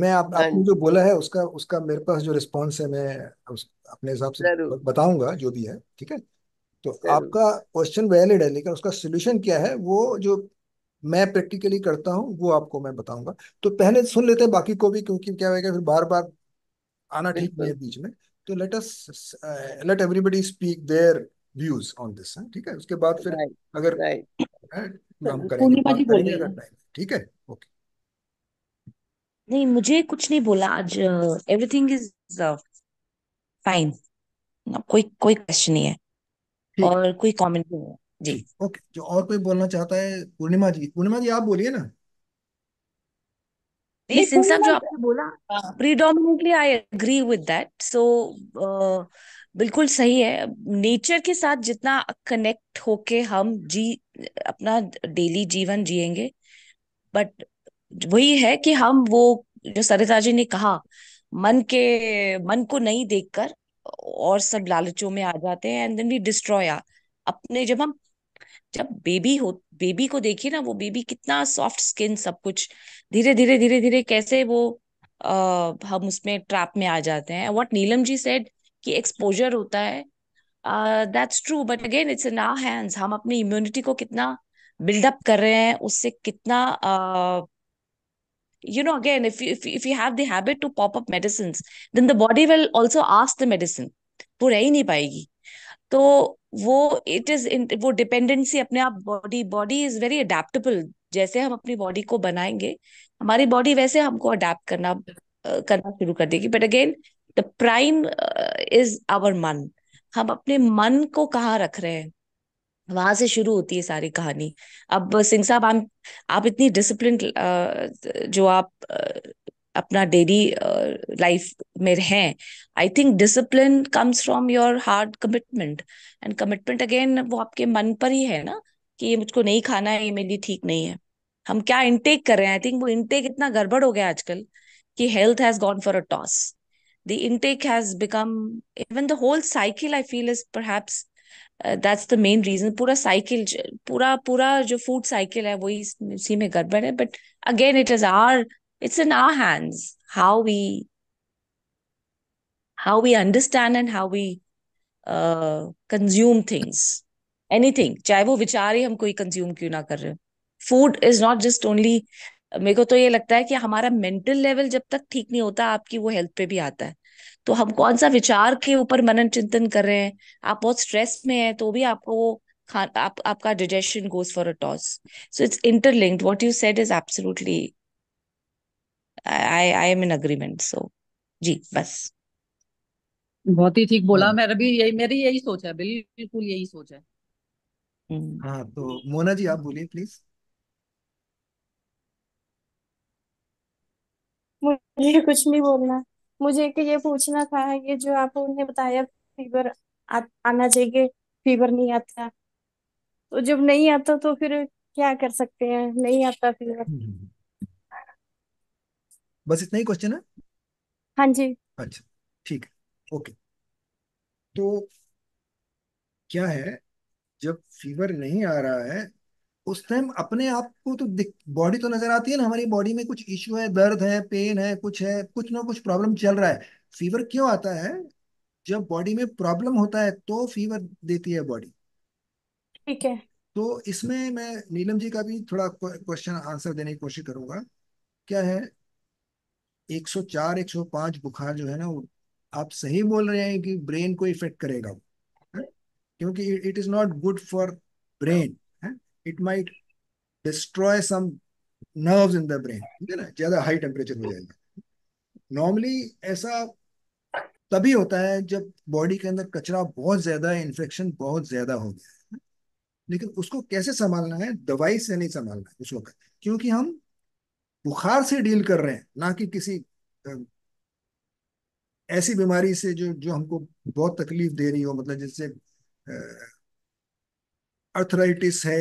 मैं आप हाँ आपने जो बोला है उसका उसका मेरे पास जो रिस्पांस है मैं उस, अपने हिसाब से बताऊंगा जो भी है ठीक है तो आपका क्वेश्चन वैलिड है लेकिन उसका सोल्यूशन क्या है वो जो मैं प्रैक्टिकली करता हूँ वो आपको मैं बताऊंगा तो पहले सुन लेते हैं बाकी को भी क्योंकि क्या होगा फिर बार बार आना ठीक नहीं है बीच में तो let us let everybody speak their views on this ठीक है उसके बाद फिर right. अगर right. हम हाँ, करेंगे ठीक है ओके
नहीं मुझे कुछ नहीं बोला आज एवरीथिंग इज फाइन कोई कोई क्वेश्चन नहीं है
और कोई कमेंट नहीं है जी ठीक ओके जो और कोई बोलना चाहता है पूर्णिमा जी पूर्णिमा जी आप बोलिए ना जी सिंह साहब जो आपने
बोला predominantly I agree with that so बिल्कुल सही है नेचर के साथ जितना कनेक्ट होके हम जी अपना डेली जीवन जिएंगे बट वही है कि हम वो जो सरिता जी ने कहा मन के मन को नहीं देखकर और सब लालचों में आ जाते हैं एंड देन वी डिस्ट्रॉय अपने जब हम जब बेबी हो बेबी को देखिए ना वो बेबी कितना सॉफ्ट स्किन सब कुछ धीरे धीरे धीरे धीरे कैसे वो आ, हम उसमें ट्रैप में आ जाते हैं व्हाट नीलम जी सेड कि एक्सपोजर होता है that's true but again it's in our hands हम अपनी इम्यूनिटी को कितना बिल्डअप कर रहे हैं उससे कितना uh, you know again if you, if, if you have the habit to pop up medicines then the body will also ask the medicine वो रह ही नहीं पाएगी तो वो इट इज वो डिपेंडेंसी अपने आप body body is very adaptable जैसे हम अपनी बॉडी को बनाएंगे हमारी बॉडी वैसे हमको अडेप्ट करना करना शुरू कर देगी but again the prime is our मन हम अपने मन को कहाँ रख रहे हैं वहां से शुरू होती है सारी कहानी अब सिंह साहब आप आप इतनी डिसिप्लिन जो आप अपना डेली लाइफ में हैं I think discipline comes from your hard commitment and commitment again वो आपके मन पर ही है ना कि ये मुझको नहीं खाना है ये मेरे लिए ठीक नहीं है हम क्या इनटेक कर रहे हैं आई थिंक वो इनटेक इतना गड़बड़ हो गया आजकल कि health has gone for a toss the intake has become even the whole cycle I feel is perhaps that's the main reason पूरा साइकिल पूरा पूरा जो फूड साइकिल है वही उसी में गड़बड़ है but again it is our it's in our hands how we how we understand and how we consume things anything चाहे वो विचार ही हम कोई कंज्यूम क्यों ना कर रहे हो food is not just only मेरे को तो ये लगता है कि हमारा मेंटल लेवल जब तक ठीक नहीं होता आपकी वो हेल्थ पे भी आता है तो हम कौन सा विचार के ऊपर मनन चिंतन कर रहे हैं आप बहुत स्ट्रेस में है तो भी आपको वो खान आप आपका digestion goes for a toss so it's interlinked what you said is absolutely I I am in agreement so जी
बस बहुत ही ठीक बोला
हम्म। मेरा भी यही मेरी यही सोच है बिल्कुल यही
सोच है
हम्म। हाँ तो मोना जी आप बोलिए प्लीज
मुझे कुछ नहीं बोलना मुझे कि ये पूछना था ये जो आपने बताया फीवर आ, आना चाहिए फीवर नहीं आता तो जब नहीं आता तो फिर क्या कर सकते हैं नहीं आता फीवर
हम्म, हम्म, हम्म। बस इतना ही क्वेश्चन है हाँ जी अच्छा ठीक है ओके तो क्या है जब फीवर नहीं आ रहा है उस टाइम अपने आप को तो बॉडी तो नजर आती है ना हमारी बॉडी में कुछ इश्यू है दर्द है पेन है कुछ है कुछ ना कुछ प्रॉब्लम चल रहा है फीवर क्यों आता है जब बॉडी में प्रॉब्लम होता है तो फीवर देती है बॉडी ठीक है तो इसमें मैं नीलम जी का भी थोड़ा क्वेश्चन आंसर देने की कोशिश करूंगा क्या है 104 105 बुखार जो है ना वो आप सही बोल रहे हैं कि ब्रेन को इफेक्ट करेगा क्योंकि it is not good for brain it might destroy some nerves in the brain ठीक है ना ज्यादा हाई टेम्परेचर हो जाएगा नॉर्मली ऐसा तभी होता है जब बॉडी के अंदर कचरा बहुत ज्यादा है इन्फेक्शन बहुत ज्यादा हो गया है लेकिन उसको कैसे संभालना है दवाई से नहीं संभालना है उस वक्त क्योंकि हम बुखार से डील कर रहे हैं ना कि किसी ऐसी बीमारी से जो जो हमको बहुत तकलीफ दे रही हो मतलब जैसे अर्थराइटिस है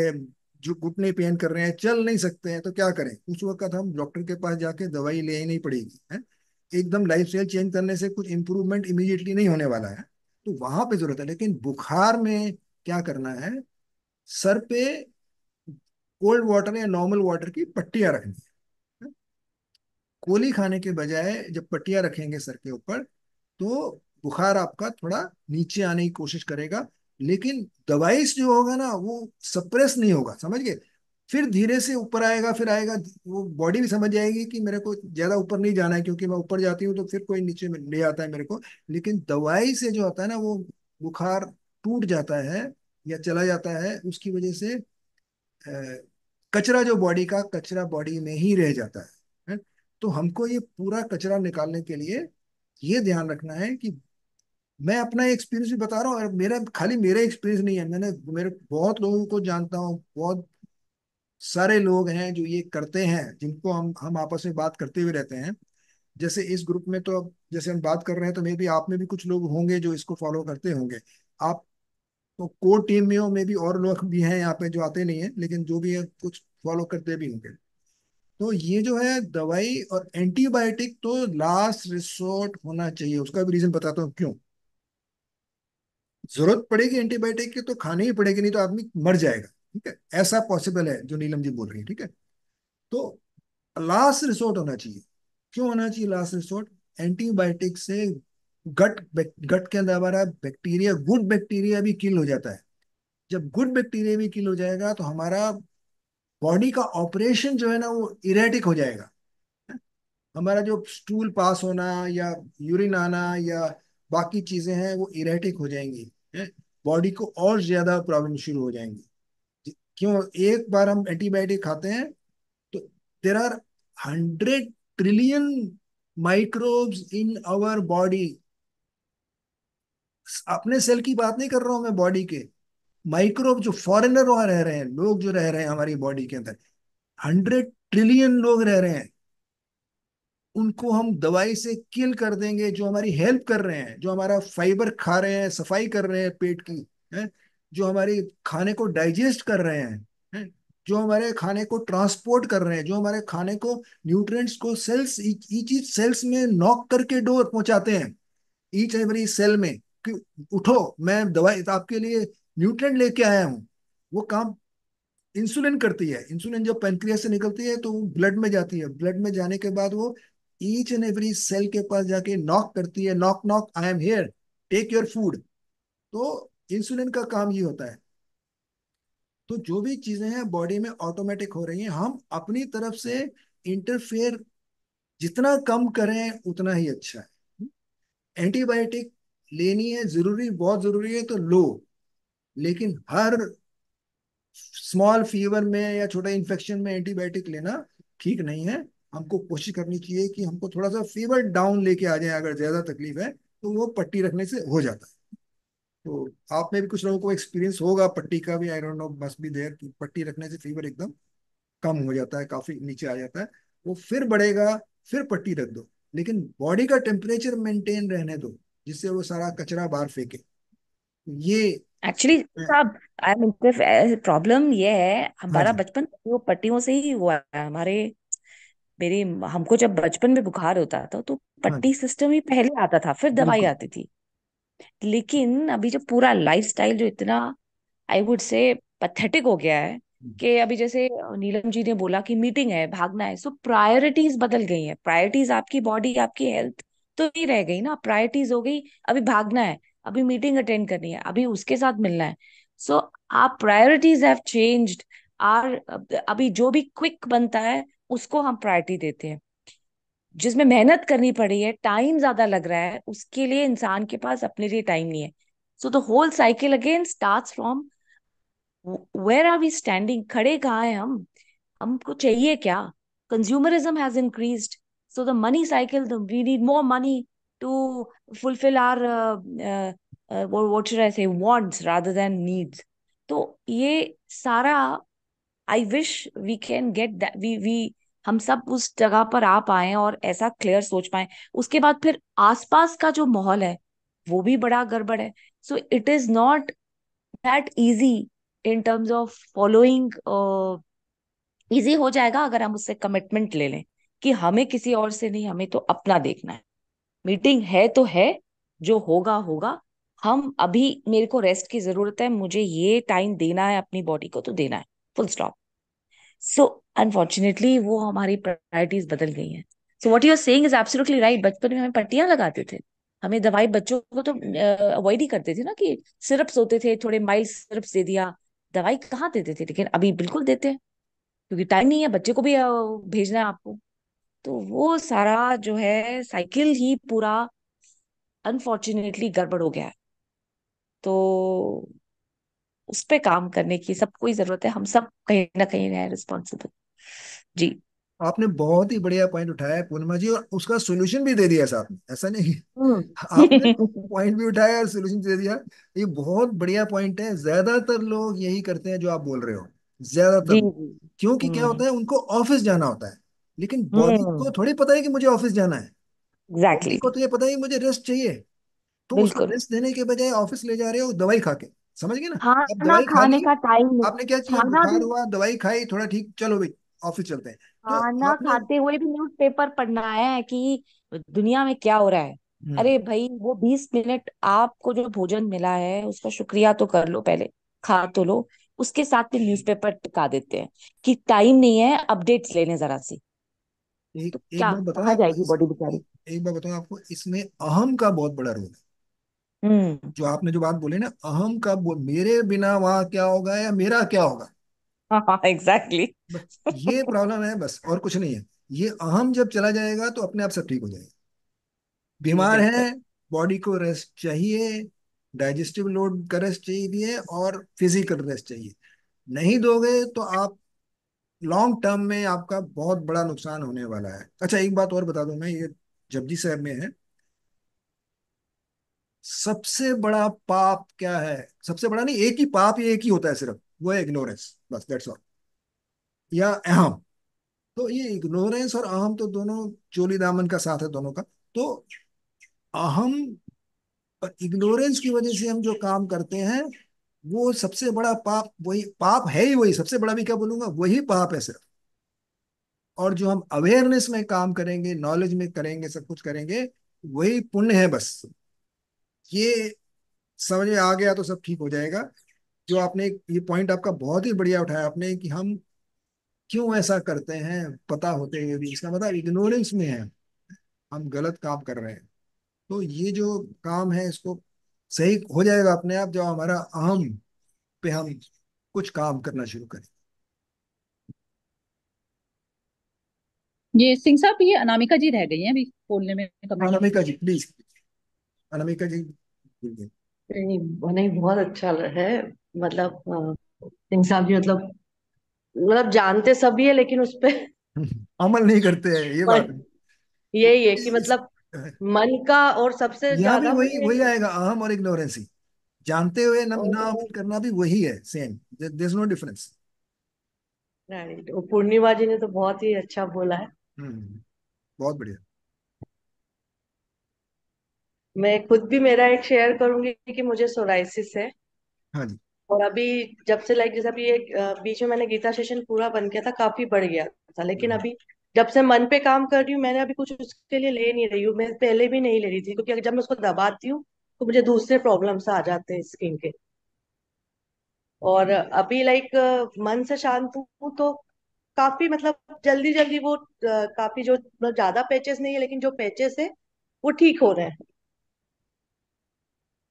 जो घुटने पेन कर रहे हैं चल नहीं सकते हैं तो क्या करें उस वक्त तो हम डॉक्टर के पास जाके दवाई ले ही नहीं पड़ेगी है एकदम लाइफ स्टाइल चेंज करने से कुछ इंप्रूवमेंट इमीडिएटली नहीं होने वाला है तो वहां पे जरूरत है लेकिन बुखार में क्या करना है सर पे कोल्ड वाटर या नॉर्मल वाटर की पट्टियां रखनी है कोली खाने के बजाय जब पट्टियां रखेंगे सर के ऊपर तो बुखार आपका थोड़ा नीचे आने की कोशिश करेगा लेकिन दबाइश जो होगा ना वो सप्रेस नहीं होगा समझ गए फिर धीरे से ऊपर आएगा फिर आएगा वो बॉडी भी समझ जाएगी कि मेरे को ज्यादा ऊपर नहीं जाना है क्योंकि मैं ऊपर जाती हूँ तो फिर कोई नीचे ले आता है मेरे को लेकिन दवाई से जो आता है ना वो बुखार टूट जाता है या चला जाता है उसकी वजह से कचरा जो बॉडी का कचरा बॉडी में ही रह जाता है, है? तो हमको ये पूरा कचरा निकालने के लिए ये ध्यान रखना है कि मैं अपना एक्सपीरियंस भी बता रहा हूँ मेरा खाली मेरा एक्सपीरियंस नहीं है मैंने मेरे बहुत लोगों को जानता हूँ बहुत सारे लोग हैं जो ये करते हैं जिनको हम हम आपस में बात करते हुए रहते हैं जैसे इस ग्रुप में तो अब जैसे हम बात कर रहे हैं तो मे भी आप में भी कुछ लोग होंगे जो इसको फॉलो करते होंगे आप तो कोर टीम में हो मे भी और लोग भी हैं यहाँ पे जो आते नहीं है लेकिन जो भी है कुछ फॉलो करते भी होंगे तो ये जो है दवाई और एंटीबायोटिक तो लास्ट रिसोर्ट होना चाहिए उसका भी रीजन बताता हूँ क्यों जरूरत पड़ेगी एंटीबायोटिक की तो खाने ही पड़ेगी नहीं तो आदमी मर जाएगा ठीक है ऐसा पॉसिबल है जो नीलम जी बोल रही है ठीक है तो लास्ट रिसोर्ट होना चाहिए क्यों होना चाहिए लास्ट रिसोर्ट एंटीबायोटिक से गट गट के अंदर हमारा बैक्टीरिया गुड बैक्टीरिया भी किल हो जाता है जब गुड बैक्टीरिया भी किल हो जाएगा तो हमारा बॉडी का ऑपरेशन जो है ना वो इरेटिक हो जाएगा हमारा जो स्टूल पास होना या यूरिन आना या बाकी चीजें हैं वो इरेटिक हो जाएंगी बॉडी को और ज्यादा प्रॉब्लम शुरू हो जाएंगी क्यों एक बार हम एंटीबायोटिक खाते हैं तो there are hundred trillion microbes in our body अपने सेल की बात नहीं कर रहा हूं मैं बॉडी के माइक्रोब जो फॉरेनर वहां रह रहे हैं लोग जो रह रहे हैं हमारी बॉडी के अंदर हंड्रेड ट्रिलियन लोग रह रहे हैं उनको हम दवाई से किल कर देंगे जो हमारी हेल्प कर रहे हैं जो हमारा फाइबर खा रहे हैं सफाई कर रहे हैं पेट की है जो हमारी खाने को डाइजेस्ट कर रहे हैं है? जो हमारे खाने को ट्रांसपोर्ट कर रहे हैं जो हमारे खाने को न्यूट्रिएंट्स को सेल्स ईच ईच सेल्स में नॉक करके डोर पहुंचाते हैं ईच एवरी सेल में कि उठो मैं दवाई आपके लिए न्यूट्रिएंट लेके आया हूँ वो काम इंसुलिन करती है इंसुलिन जब पेंक्रिया से निकलती है तो ब्लड में जाती है ब्लड में जाने के बाद वो ईच एंड एवरी सेल के पास जाके नॉक करती है knock knock I am here take your food तो इंसुलिन का काम ही होता है तो जो भी चीजें हैं बॉडी में ऑटोमेटिक हो रही हैं हम अपनी तरफ से इंटरफेयर जितना कम करें उतना ही अच्छा है एंटीबायोटिक लेनी है जरूरी बहुत जरूरी है तो लो लेकिन हर स्मॉल फीवर में या छोटा इन्फेक्शन में एंटीबायोटिक लेना ठीक नहीं है हमको कोशिश करनी चाहिए कि हमको थोड़ा सा फीवर डाउन लेके आ जाए अगर ज़्यादा तकलीफ है तो वो पट्टी रखने से हो जाता है तो आप में भी कुछ लोगों को एक्सपीरियंस होगा पट्टी का भी I don't know must be there कि पट्टी रखने से फीवर एकदम कम हो जाता है काफ़ी नीचे आ जाता है वो फिर बढ़ेगा फिर पट्टी रख दो लेकिन बॉडी का टेम्परेचर मेंटेन रहने दो जिससे वो सारा कचरा बाहर फेंके ये एक्चुअली
साहब आई मीन प्रॉब्लम ये है हाँ हमारा बचपन वो पट्टियों से ही हुआ है हमारे मेरी हमको जब बचपन में बुखार होता था तो हाँ पट्टी सिस्टम ही पहले आता था फिर दवाई आती थी लेकिन अभी जब पूरा स्टाइल जो इतना आई वुड से पथेटिक हो गया है हम्म। कि अभी जैसे नीलम जी ने बोला कि मीटिंग है भागना है सो प्रायोरिटीज बदल गई है प्रायोरिटीज आपकी बॉडी आपकी हेल्थ तो नहीं रह गई ना प्रायोरिटीज हो गई अभी भागना है अभी मीटिंग अटेंड करनी है अभी उसके साथ मिलना है सो आप प्रायोरिटीज हैव चेंज्ड आर अभी जो भी क्विक बनता है उसको हम प्रायोरिटी देते हैं जिसमें मेहनत करनी पड़ी है टाइम ज्यादा लग रहा है उसके लिए इंसान के पास अपने लिए टाइम नहीं है so the whole cycle again start from where are we standing खड़े कहा है हम हमको चाहिए क्या consumerism has increase so the money cycle we need more money to fulfil our what wants I rather than needs तो ये सारा I wish we can get that we we हम सब उस जगह पर आ पाए और ऐसा क्लियर सोच पाए उसके बाद फिर आसपास का जो माहौल है वो भी बड़ा गड़बड़ है so it is not that easy in terms of following easy हो जाएगा अगर हम उससे कमिटमेंट ले लें कि हमें किसी और से नहीं हमें तो अपना देखना है मीटिंग है तो है जो होगा होगा हम अभी मेरे को रेस्ट की जरूरत है मुझे ये टाइम देना है अपनी बॉडी को तो देना है फुल स्टॉप सो अनफॉर्चुनेटली वो हमारी प्रायोरिटीज बदल गई हैं so what you're saying is absolutely right बचपन में हमें पट्टियां लगाते थे हमें दवाई बच्चों को तो अवॉइड ही करते थे ना कि सिरप्स होते थे थोड़े माइल्ड सिरप्स दे दिया दवाई कहाँ देते थे लेकिन अभी बिल्कुल देते हैं क्योंकि टाइम नहीं है बच्चे को भी भेजना है आपको तो वो सारा जो है साइकिल ही पूरा अनफॉर्चुनेटली गड़बड़ हो गया है तो उस पर काम करने की सबको ही जरूरत है हम सब कहीं ना कहीं रहे रिस्पॉन्सिबल
जी आपने बहुत ही बढ़िया पॉइंट उठाया है पूर्णिमा जी और उसका सोल्यूशन भी दे दिया साथ में ऐसा नहीं हम्म। आपने पॉइंट भी उठाया और सोल्यूशन दे दिया ये बहुत बढ़िया पॉइंट है ज्यादातर लोग यही करते हैं जो आप बोल रहे हो ज्यादातर क्योंकि क्या हम्म। होता है उनको ऑफिस जाना होता है लेकिन बॉडी हम्म। को थोड़ी पता है कि मुझे ऑफिस जाना है एग्जैक्टली exactly. को तो ये पता है मुझे रेस्ट चाहिए तो उसको रेस्ट देने के बजाय ऑफिस ले जा रहे हो दवाई खा के समझ गए ना हाँ अब दवाई खाने का टाइम आपने क्या किया खाना बुखार भी हुआ दवाई खाई थोड़ा ठीक चलो भाई ऑफिस चलते हैं
तो खाना आपने खाते हुए भी न्यूज़पेपर पढ़ना है कि दुनिया में क्या हो रहा है हम्म, अरे भाई वो बीस मिनट आपको जो भोजन मिला है उसका शुक्रिया तो कर लो पहले खा तो लो उसके साथ में न्यूज़पेपर टिका देते हैं कि टाइम नहीं है अपडेट्स लेने जरा सी
एक तो एक क्या बात बताऊं कहाँ आपको जाएगी इस बॉडी बेचारी एक बात बताऊं आपको इसमें अहम का बहुत बड़ा रोल है हम्म। जो आपने जो बात बोली ना अहम का बो- मेरे बिना वहां क्या होगा या मेरा क्या होगा एग्जैक्टली बस ये प्रॉब्लम है बस और कुछ नहीं है ये अहम जब चला जाएगा तो अपने आप सब ठीक हो जाएगा बीमार है बॉडी को रेस्ट चाहिए डाइजेस्टिव लोड का रेस्ट चाहिए और फिजिकल रेस्ट चाहिए नहीं दोगे तो आप लॉन्ग टर्म में आपका बहुत बड़ा नुकसान होने वाला है अच्छा एक बात और बता दूं मैं ये जपजी साहब में है सबसे बड़ा पाप क्या है सबसे बड़ा नहीं एक ही पाप ये एक ही होता है सिर्फ वो है इग्नोरेंस बस दैट्स ऑल या अहम तो ये इग्नोरेंस और अहम तो दोनों चोली दामन का साथ है दोनों का तो अहम और इग्नोरेंस की वजह से हम जो काम करते हैं वो सबसे बड़ा पाप वही पाप है ही वही सबसे बड़ा भी क्या बोलूंगा वही पाप है सिर्फ और जो हम अवेयरनेस में काम करेंगे नॉलेज में करेंगे सब कुछ करेंगे वही पुण्य है बस ये समझ में आ गया तो सब ठीक हो जाएगा जो आपने ये पॉइंट आपका बहुत ही बढ़िया उठाया आपने कि हम क्यों ऐसा करते हैं पता होते हुए भी इसका मतलब इग्नोरेंस में है हम गलत काम कर रहे हैं तो ये जो काम है इसको सही हो जाएगा अपने आप जब हमारा अहम पे हम कुछ काम करना शुरू करें
ये सिंह साहब ये अनामिका जी रह गई हैं अभी बोलने में
अनामिका जी प्लीज अनामिका जी
नहीं बहुत अच्छा है मतलब सिंह हाँ, साहब जी मतलब मतलब जानते सभी है लेकिन उस पर
अमल नहीं करते हैं ये बात
यही है कि मतलब मन का और सबसे ज्यादा वही वही आएगा
अहम और इग्नोरेंस ही जानते हुए ना ना अमल करना भी वही है same there is no difference
right Purnima ji ने तो बहुत ही अच्छा बोला है
हम्म, बहुत बढ़िया
मैं खुद भी मेरा एक शेयर करूंगी कि मुझे सोराइसिस है हाँ जी और अभी जब से लाइक जैसे अभी एक बीच में मैंने गीता सेशन पूरा बन किया था काफी बढ़ गया था लेकिन हम्म। अभी जब से मन पे काम कर रही हूँ मैंने अभी कुछ उसके लिए ले नहीं रही हूँ मैं पहले भी नहीं ले रही थी क्योंकि जब मैं उसको दबाती हूँ तो मुझे दूसरे प्रॉब्लम्स आ जाते हैं स्किन के और अभी लाइक मन से शांत हूँ तो काफी मतलब जल्दी जल्दी वो काफी जो मतलब ज्यादा पैचेस नहीं है लेकिन जो पैचेस है वो ठीक हो रहे हैं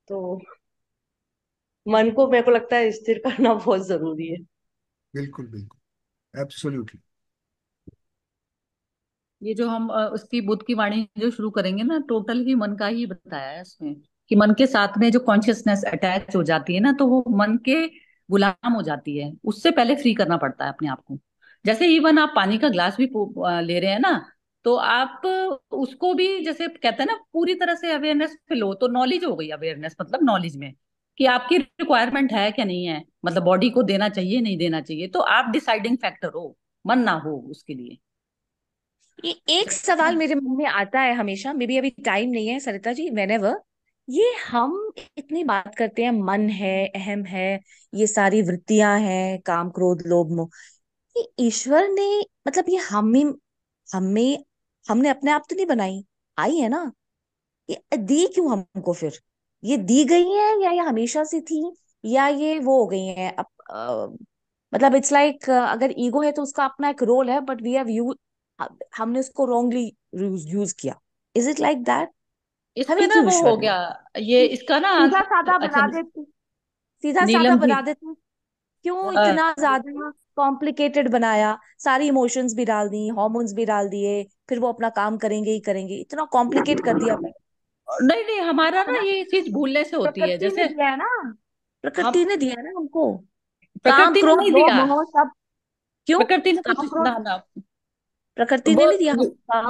तो मन को मेरे को लगता है स्थिर करना बहुत जरूरी है
बिल्कुल बिल्कुल एब्सोल्युटली
ये जो हम उसकी बुद्ध की वाणी जो शुरू करेंगे ना टोटल ही मन का ही बताया है उसमें कि मन के साथ में जो कॉन्शियसनेस अटैच हो जाती है ना तो वो मन के गुलाम हो जाती है उससे पहले फ्री करना पड़ता है अपने आप को जैसे इवन आप पानी का ग्लास भी ले रहे हैं ना तो आप उसको भी जैसे कहते हैं ना पूरी तरह से अवेयरनेस फिलो तो नॉलेज हो गई अवेयरनेस मतलब नॉलेज में कि आपकी रिक्वायरमेंट है क्या नहीं है मतलब बॉडी को देना चाहिए नहीं देना चाहिए तो आप डिसाइडिंग फैक्टर हो मन ना हो उसके लिए
ये एक सवाल मेरे मन में आता है हमेशा मे बी अभी टाइम नहीं है सरिता जी वेन ये हम इतनी बात करते हैं मन है अहम है ये सारी वृत्तियां हैं काम क्रोध लोभ मोह ये ईश्वर ने मतलब ये हम हमें हमने अपने आप तो नहीं बनाई आई है ना ये दी क्यों हमको फिर ये दी गई है या ये हमेशा से थी या ये वो हो गई है अब आ, मतलब इट्स लाइक like, अगर ईगो है तो उसका अपना एक रोल है बट वी हैव यू हमने उसको रॉन्गली यूज किया इज इट लाइक दैट हमें ना वो हो गया
ये इसका ना सीधा साधा अच्छा, बना देते सीधा साधा बना देते
क्यों इतना ज्यादा कॉम्प्लिकेटेड बनाया सारी इमोशंस भी डाल दी हॉर्मोन्स भी डाल दिए फिर वो अपना काम करेंगे ही करेंगे इतना कॉम्प्लिकेट कर दिया
नहीं
नहीं हमारा ना ये चीज भूलने से होती है जैसे दिया ना
प्रकृति ने दिया ना हमको प्रकृति ने नहीं दिया सब क्यों प्रकृति ने तो ना ना प्रकृति ने नहीं दिया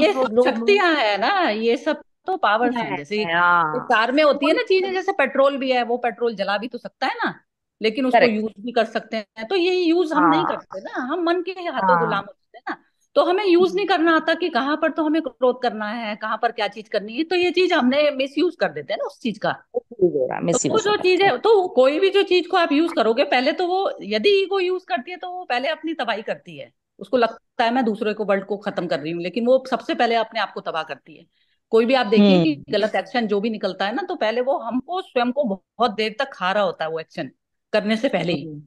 ये शक्तियां है ना ये सब तो पावर है जैसे हाँ। कार में होती है ना चीजें जैसे पेट्रोल भी है वो पेट्रोल जला भी तो सकता है ना लेकिन उसको यूज भी कर सकते हैं तो ये यूज हम नहीं हाँ। करते ना हम मन के हाथों हाँ। गुलाम होते तो हमें यूज नहीं करना आता कि कहाँ पर तो हमें ग्रोथ करना है कहाँ पर क्या चीज करनी है तो ये चीज हमने मिस यूज कर देते हैं ना उस चीज का
तो जो चीज
है तो कोई भी जो चीज को आप यूज करोगे पहले तो वो यदि ईगो यूज करती है तो वो पहले अपनी तबाही करती है उसको लगता है मैं दूसरे को वर्ल्ड को खत्म कर रही हूँ लेकिन वो सबसे पहले अपने आप को तबाह करती है कोई भी आप देखिए कि हम्म। गलत एक्शन जो भी निकलता है ना तो पहले वो हमको स्वयं को बहुत देर तक खा रहा होता है वो एक्शन करने से पहले ही हम्म।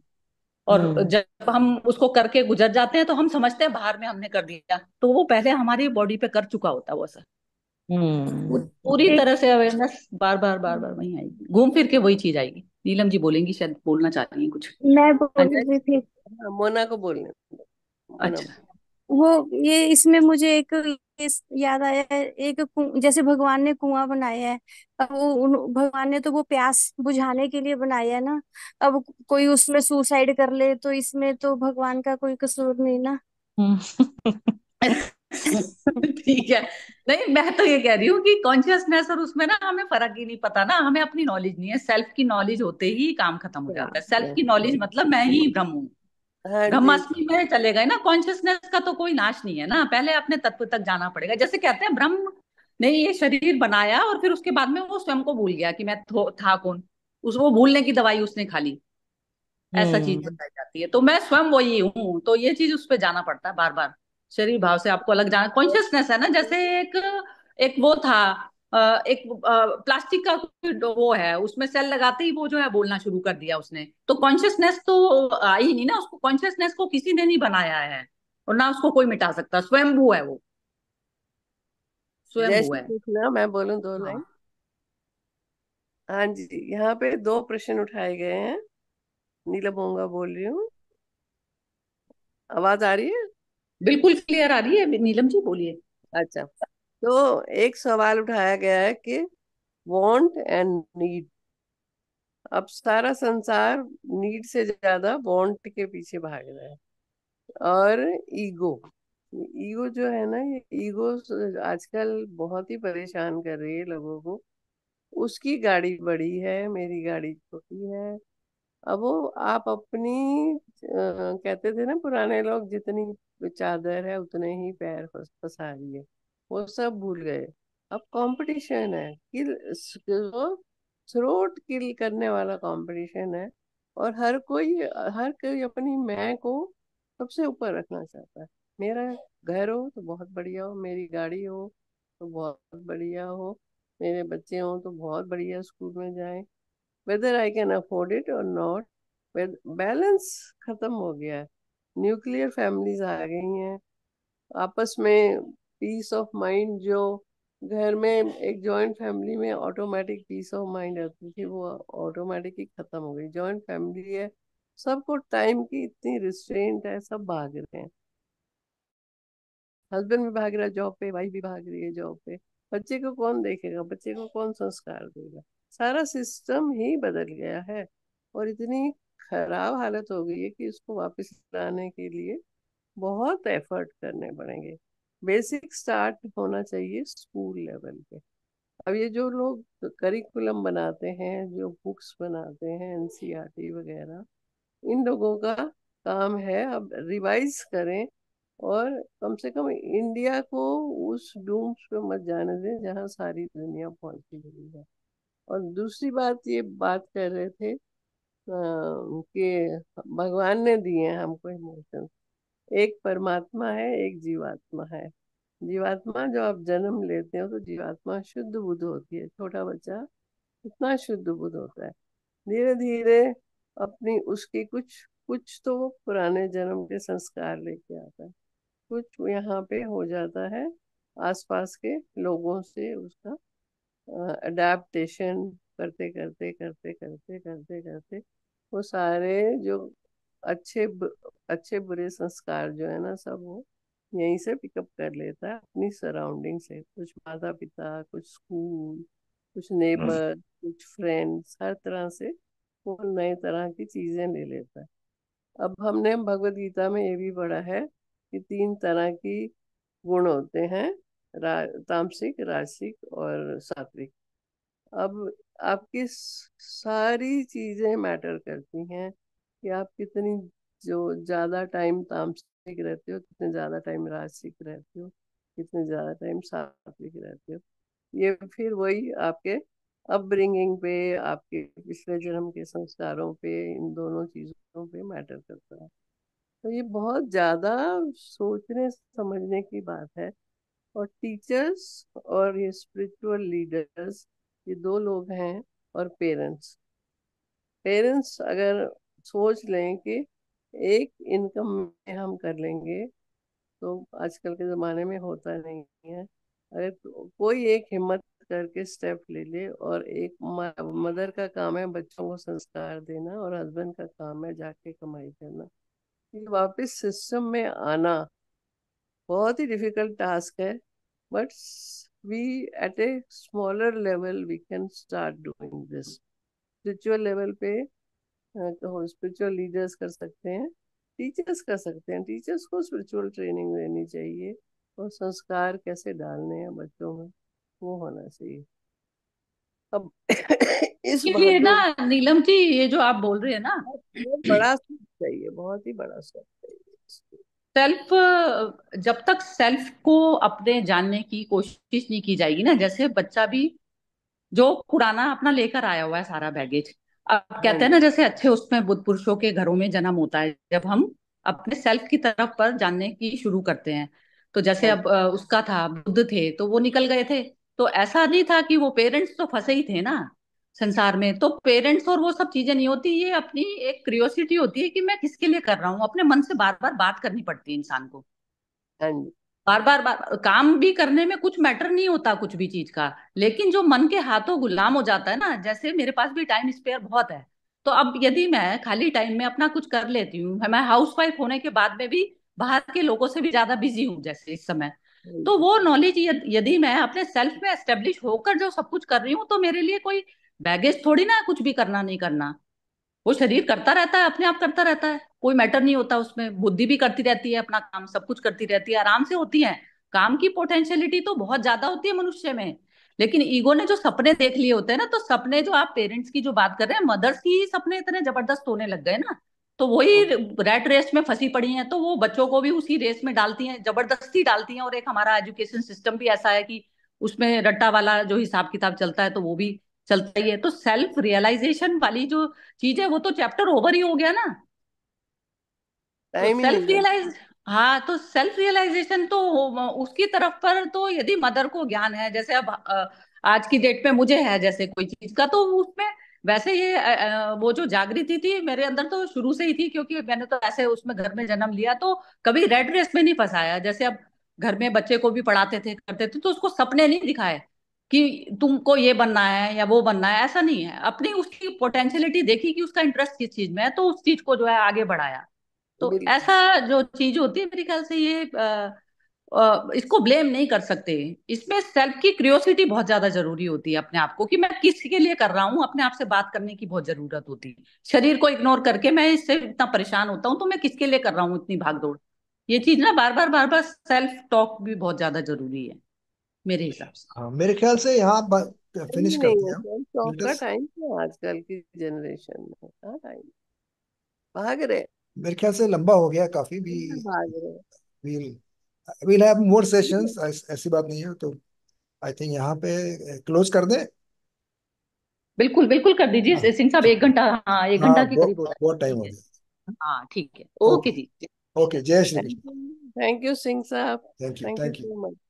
और हम्म। जब हम उसको करके गुजर जाते हैं तो हम समझते हैं बाहर में हमने कर दिया तो वो पहले हमारी बॉडी पे कर चुका होता है वो असर
हम्म।
पूरी तरह से अवेयरनेस बार बार बार बार वही आएगी घूम फिर के वही चीज आएगी नीलम जी बोलेंगी शायद बोलना चाह रही है कुछ
मैं बोल हाँ रही थी हाँ, मोना को बोलने अच्छा वो
ये इसमें मुझे एक याद आया एक जैसे भगवान ने कुआं बनाया है अब वो भगवान ने तो वो प्यास बुझाने के लिए बनाया है ना अब कोई उसमें सुसाइड कर ले तो इसमें तो भगवान का कोई कसूर नहीं ना
हम्म।
ठीक
है नहीं
मैं तो ये कह रही हूँ कि कॉन्शियसनेस
और उसमें ना हमें फर्क ही नहीं पता ना हमें अपनी नॉलेज नहीं है सेल्फ की नॉलेज होते ही काम खत्म हो जाता है सेल्फ की नॉलेज मतलब मैं ही ब्रह्म हूँ ब्रह्मास्मि में चले गए ना कॉन्शियसनेस का तो कोई नाश नहीं है ना पहले अपने तत्व तक जाना पड़ेगा जैसे कहते हैं ब्रह्म ने ये शरीर बनाया और फिर उसके बाद में वो स्वयं को भूल गया कि मैं था कौन उस वो भूलने की दवाई उसने खा ली ऐसा चीज हम्म। बताई जाती है तो मैं स्वयं वही हूँ तो ये चीज उस पर जाना पड़ता है बार बार शरीर भाव से आपको अलग जाना कॉन्शियसनेस है ना जैसे एक एक वो था एक प्लास्टिक का वो है उसमें सेल लगाते ही वो जो है बोलना शुरू कर दिया उसने तो कॉन्शियसनेस तो आई नहीं ना उसको कॉन्शियसनेस को किसी ने नहीं बनाया है और ना उसको कोई मिटा सकता
स्वयं वो है वो स्वयं है ना मैं बोलूं दो हाँ। लाइन हाँ जी यहाँ पे दो प्रश्न उठाए गए हैं नीला बोंगा बोल रही हूँ आवाज आ रही है बिल्कुल क्लियर आ रही है नीलम जी बोलिए अच्छा तो एक सवाल उठाया गया है कि वांट एंड नीड अब सारा संसार नीड से ज्यादा वांट के पीछे भाग रहा है और ईगो ईगो जो है ना ये ईगो आजकल बहुत ही परेशान कर रही है लोगों को उसकी गाड़ी बड़ी है मेरी गाड़ी छोटी है अब वो आप अपनी आ, कहते थे ना पुराने लोग जितनी चादर है उतने ही पैर फंसा रही है वो सब भूल गए अब कंपटीशन है किल थ्रोट किल करने वाला कंपटीशन है और हर कोई हर कोई अपनी मैं को सबसे ऊपर रखना चाहता है मेरा घर हो तो बहुत बढ़िया हो मेरी गाड़ी हो तो बहुत बढ़िया हो मेरे बच्चे हों तो बहुत बढ़िया स्कूल में जाएं whether I can afford it और नॉट बैलेंस खत्म हो गया है न्यूक्लियर फैमिलीज आ गई हैं आपस में पीस ऑफ माइंड जो घर में एक जॉइंट फैमिली में ऑटोमेटिक पीस ऑफ माइंड रहती थी वो ऑटोमेटिक ही खत्म हो गई जॉइंट फैमिली है सबको टाइम की इतनी रिस्ट्रेंट है सब भाग रहे हैं हस्बैंड भी भाग रहा है जॉब पे वाइफ भी भाग रही है जॉब पे बच्चे को कौन देखेगा बच्चे को कौन संस्कार देगा सारा सिस्टम ही बदल गया है और इतनी खराब हालत हो गई है कि इसको वापस लाने के लिए बहुत एफर्ट करने पड़ेंगे बेसिक स्टार्ट होना चाहिए स्कूल लेवल पे अब ये जो लोग करिकुलम बनाते हैं जो बुक्स बनाते हैं एनसीईआरटी वगैरह इन लोगों का काम है अब रिवाइज करें और कम से कम इंडिया को उस डूम्स पे मत जाने दें जहाँ सारी दुनिया पहुंची हुई है और दूसरी बात ये बात कर रहे थे कि भगवान ने दिए हैं हमको इमोशंस एक परमात्मा है एक जीवात्मा है जीवात्मा जो आप जन्म लेते हो तो जीवात्मा शुद्ध बुद्ध होती है छोटा बच्चा इतना शुद्ध बुद्ध होता है धीरे धीरे अपनी उसकी कुछ कुछ तो वो पुराने जन्म के संस्कार लेके आता है कुछ यहाँ पे हो जाता है आसपास के लोगों से उसका अडेप्टेशन करते करते करते करते करते करते वो सारे जो अच्छे अच्छे बुरे संस्कार जो है ना सब वो यहीं से पिकअप कर लेता है अपनी सराउंडिंग से कुछ माता पिता कुछ स्कूल कुछ नेबर हाँ कुछ फ्रेंड्स हर तरह से वो नए तरह की चीजें ले लेता है अब हमने भगवत गीता में ये भी पढ़ा है कि तीन तरह की गुण होते हैं रा, तामसिक राजसिक और सात्विक अब आपकी सारी चीजें मैटर करती हैं कि आप कितनी जो ज्यादा टाइम तामसिक रहते हो कितने ज्यादा टाइम राजसिक रहते हो कितने ज्यादा टाइम सात्विक रहते हो ये फिर वही आपके अपब्रिंगिंग पे आपके पिछले जन्म के संस्कारों पे इन दोनों चीजों पे मैटर करता है तो ये बहुत ज्यादा सोचने समझने की बात है और टीचर्स और ये स्पिरिचुअल लीडर्स ये दो लोग हैं और पेरेंट्स पेरेंट्स अगर सोच लें कि एक इनकम में हम कर लेंगे तो आजकल के ज़माने में होता नहीं है अगर तो कोई एक हिम्मत करके स्टेप ले ले और एक मदर का काम है बच्चों को संस्कार देना और हस्बैंड का काम है जाके कमाई करना वापस सिस्टम में आना बहुत ही डिफिकल्ट टास्क है but we at a smaller level we can start doing this spiritual level पे स्पिरिचुअल लीडर्स तो कर सकते हैं टीचर्स कर सकते हैं टीचर्स को स्पिरिचुअल ट्रेनिंग देनी चाहिए और संस्कार कैसे डालने हैं बच्चों में वो होना चाहिए अब इस ना
नीलम जी ये जो आप बोल रहे हैं ना
बड़ा चाहिए बहुत ही बड़ा स्टेप
सेल्फ जब तक सेल्फ को अपने जानने की कोशिश नहीं की जाएगी ना जैसे बच्चा भी जो पुराना अपना लेकर आया हुआ है सारा बैगेज अब कहते हैं ना जैसे अच्छे उसमें बुद्ध पुरुषों के घरों में जन्म होता है जब हम अपने सेल्फ की तरफ पर जानने की शुरू करते हैं तो जैसे हाँ। अब उसका था बुद्ध थे तो वो निकल गए थे तो ऐसा नहीं था कि वो पेरेंट्स तो फंसे ही थे ना संसार में तो पेरेंट्स और वो सब चीजें नहीं होती ये अपनी एक क्रियोसिटी होती है कि मैं किसके लिए कर रहा हूँ अपने मन से बार बार बात करनी पड़ती है इंसान को हाँ जी बार बार बार काम भी करने में कुछ मैटर नहीं होता कुछ भी चीज का लेकिन जो मन के हाथों गुलाम हो जाता है ना जैसे मेरे पास भी टाइम स्पेयर बहुत है तो अब यदि मैं खाली टाइम में अपना कुछ कर लेती हूँ मैं हाउस वाइफ होने के बाद में भी बाहर के लोगों से भी ज्यादा बिजी हूँ जैसे इस समय हम्म। तो वो नॉलेज यदि मैं अपने सेल्फ में एस्टेब्लिश होकर जो सब कुछ कर रही हूँ तो मेरे लिए कोई बैगेज थोड़ी ना कुछ भी करना नहीं करना वो शरीर करता रहता है अपने आप करता रहता है कोई मैटर नहीं होता उसमें बुद्धि भी करती रहती है अपना काम सब कुछ करती रहती है आराम से होती है काम की पोटेंशियलिटी तो बहुत ज्यादा होती है मनुष्य में लेकिन ईगो ने जो सपने देख लिए होते हैं ना तो सपने जो आप पेरेंट्स की जो बात कर रहे हैं मदर्स की सपने इतने जबरदस्त होने लग गए ना तो वही रेट हाँ। रेस में फंसी पड़ी हैं तो वो बच्चों को भी उसी रेस में डालती हैं जबरदस्ती डालती हैं और एक हमारा एजुकेशन सिस्टम भी ऐसा है कि उसमें रट्टा वाला जो हिसाब किताब चलता है तो वो भी चलता ही है तो सेल्फ रियलाइजेशन वाली जो चीज है वो तो चैप्टर ओवर ही हो गया ना
टाइम सेल्फ रियलाइज
हाँ तो सेल्फ रियलाइजेशन तो उसकी तरफ पर तो यदि मदर को ज्ञान है जैसे अब आज की डेट में मुझे है जैसे कोई चीज का तो उसमें वैसे ये वो जो जागृति थी मेरे अंदर तो शुरू से ही थी क्योंकि मैंने तो ऐसे उसमें घर में जन्म लिया तो कभी रेड रेस में नहीं फंसाया जैसे अब घर में बच्चे को भी पढ़ाते थे करते थे तो उसको सपने नहीं दिखाए कि तुमको ये बनना है या वो बनना है ऐसा नहीं है अपनी उसकी पोटेंशियलिटी देखी कि उसका इंटरेस्ट किस चीज में है तो उस चीज को जो है आगे बढ़ाया तो ऐसा जो चीज होती है मेरे ख्याल से ये आ, आ, इसको ब्लेम नहीं कर सकते इसमें सेल्फ की क्रियोसिटी बहुत ज्यादा जरूरी होती है अपने आप को कि मैं किसके लिए कर रहा हूँ अपने आप से बात करने की बहुत जरूरत होती है शरीर को इग्नोर करके मैं इससे इतना परेशान होता हूँ तो मैं किसके लिए कर रहा हूँ इतनी भाग दौड़ ये चीज ना बार बार बार बार सेल्फ टॉक भी बहुत ज्यादा जरूरी है मेरे हिसाब से
हाँ मेरे ख्याल से यहाँ फिनिश करते
कर दिया टाइम है आजकल की जनरेशन में टाइम हाँ,
भाग रहे मेरे ख्याल से लंबा हो गया काफी भी
भाग रहे
we'll we'll have more sessions ऐसी बात नहीं है तो आई थिंक यहाँ पे क्लोज कर दें
बिल्कुल बिल्कुल कर दीजिए हाँ। सिंह साहब एक घंटा हाँ एक घंटा हाँ, के
करीब बहुत टाइम हो गया हाँ ठीक है ओके जी ओके जय Shri Krishna
thank you Singh sahab
thank you thank you
so much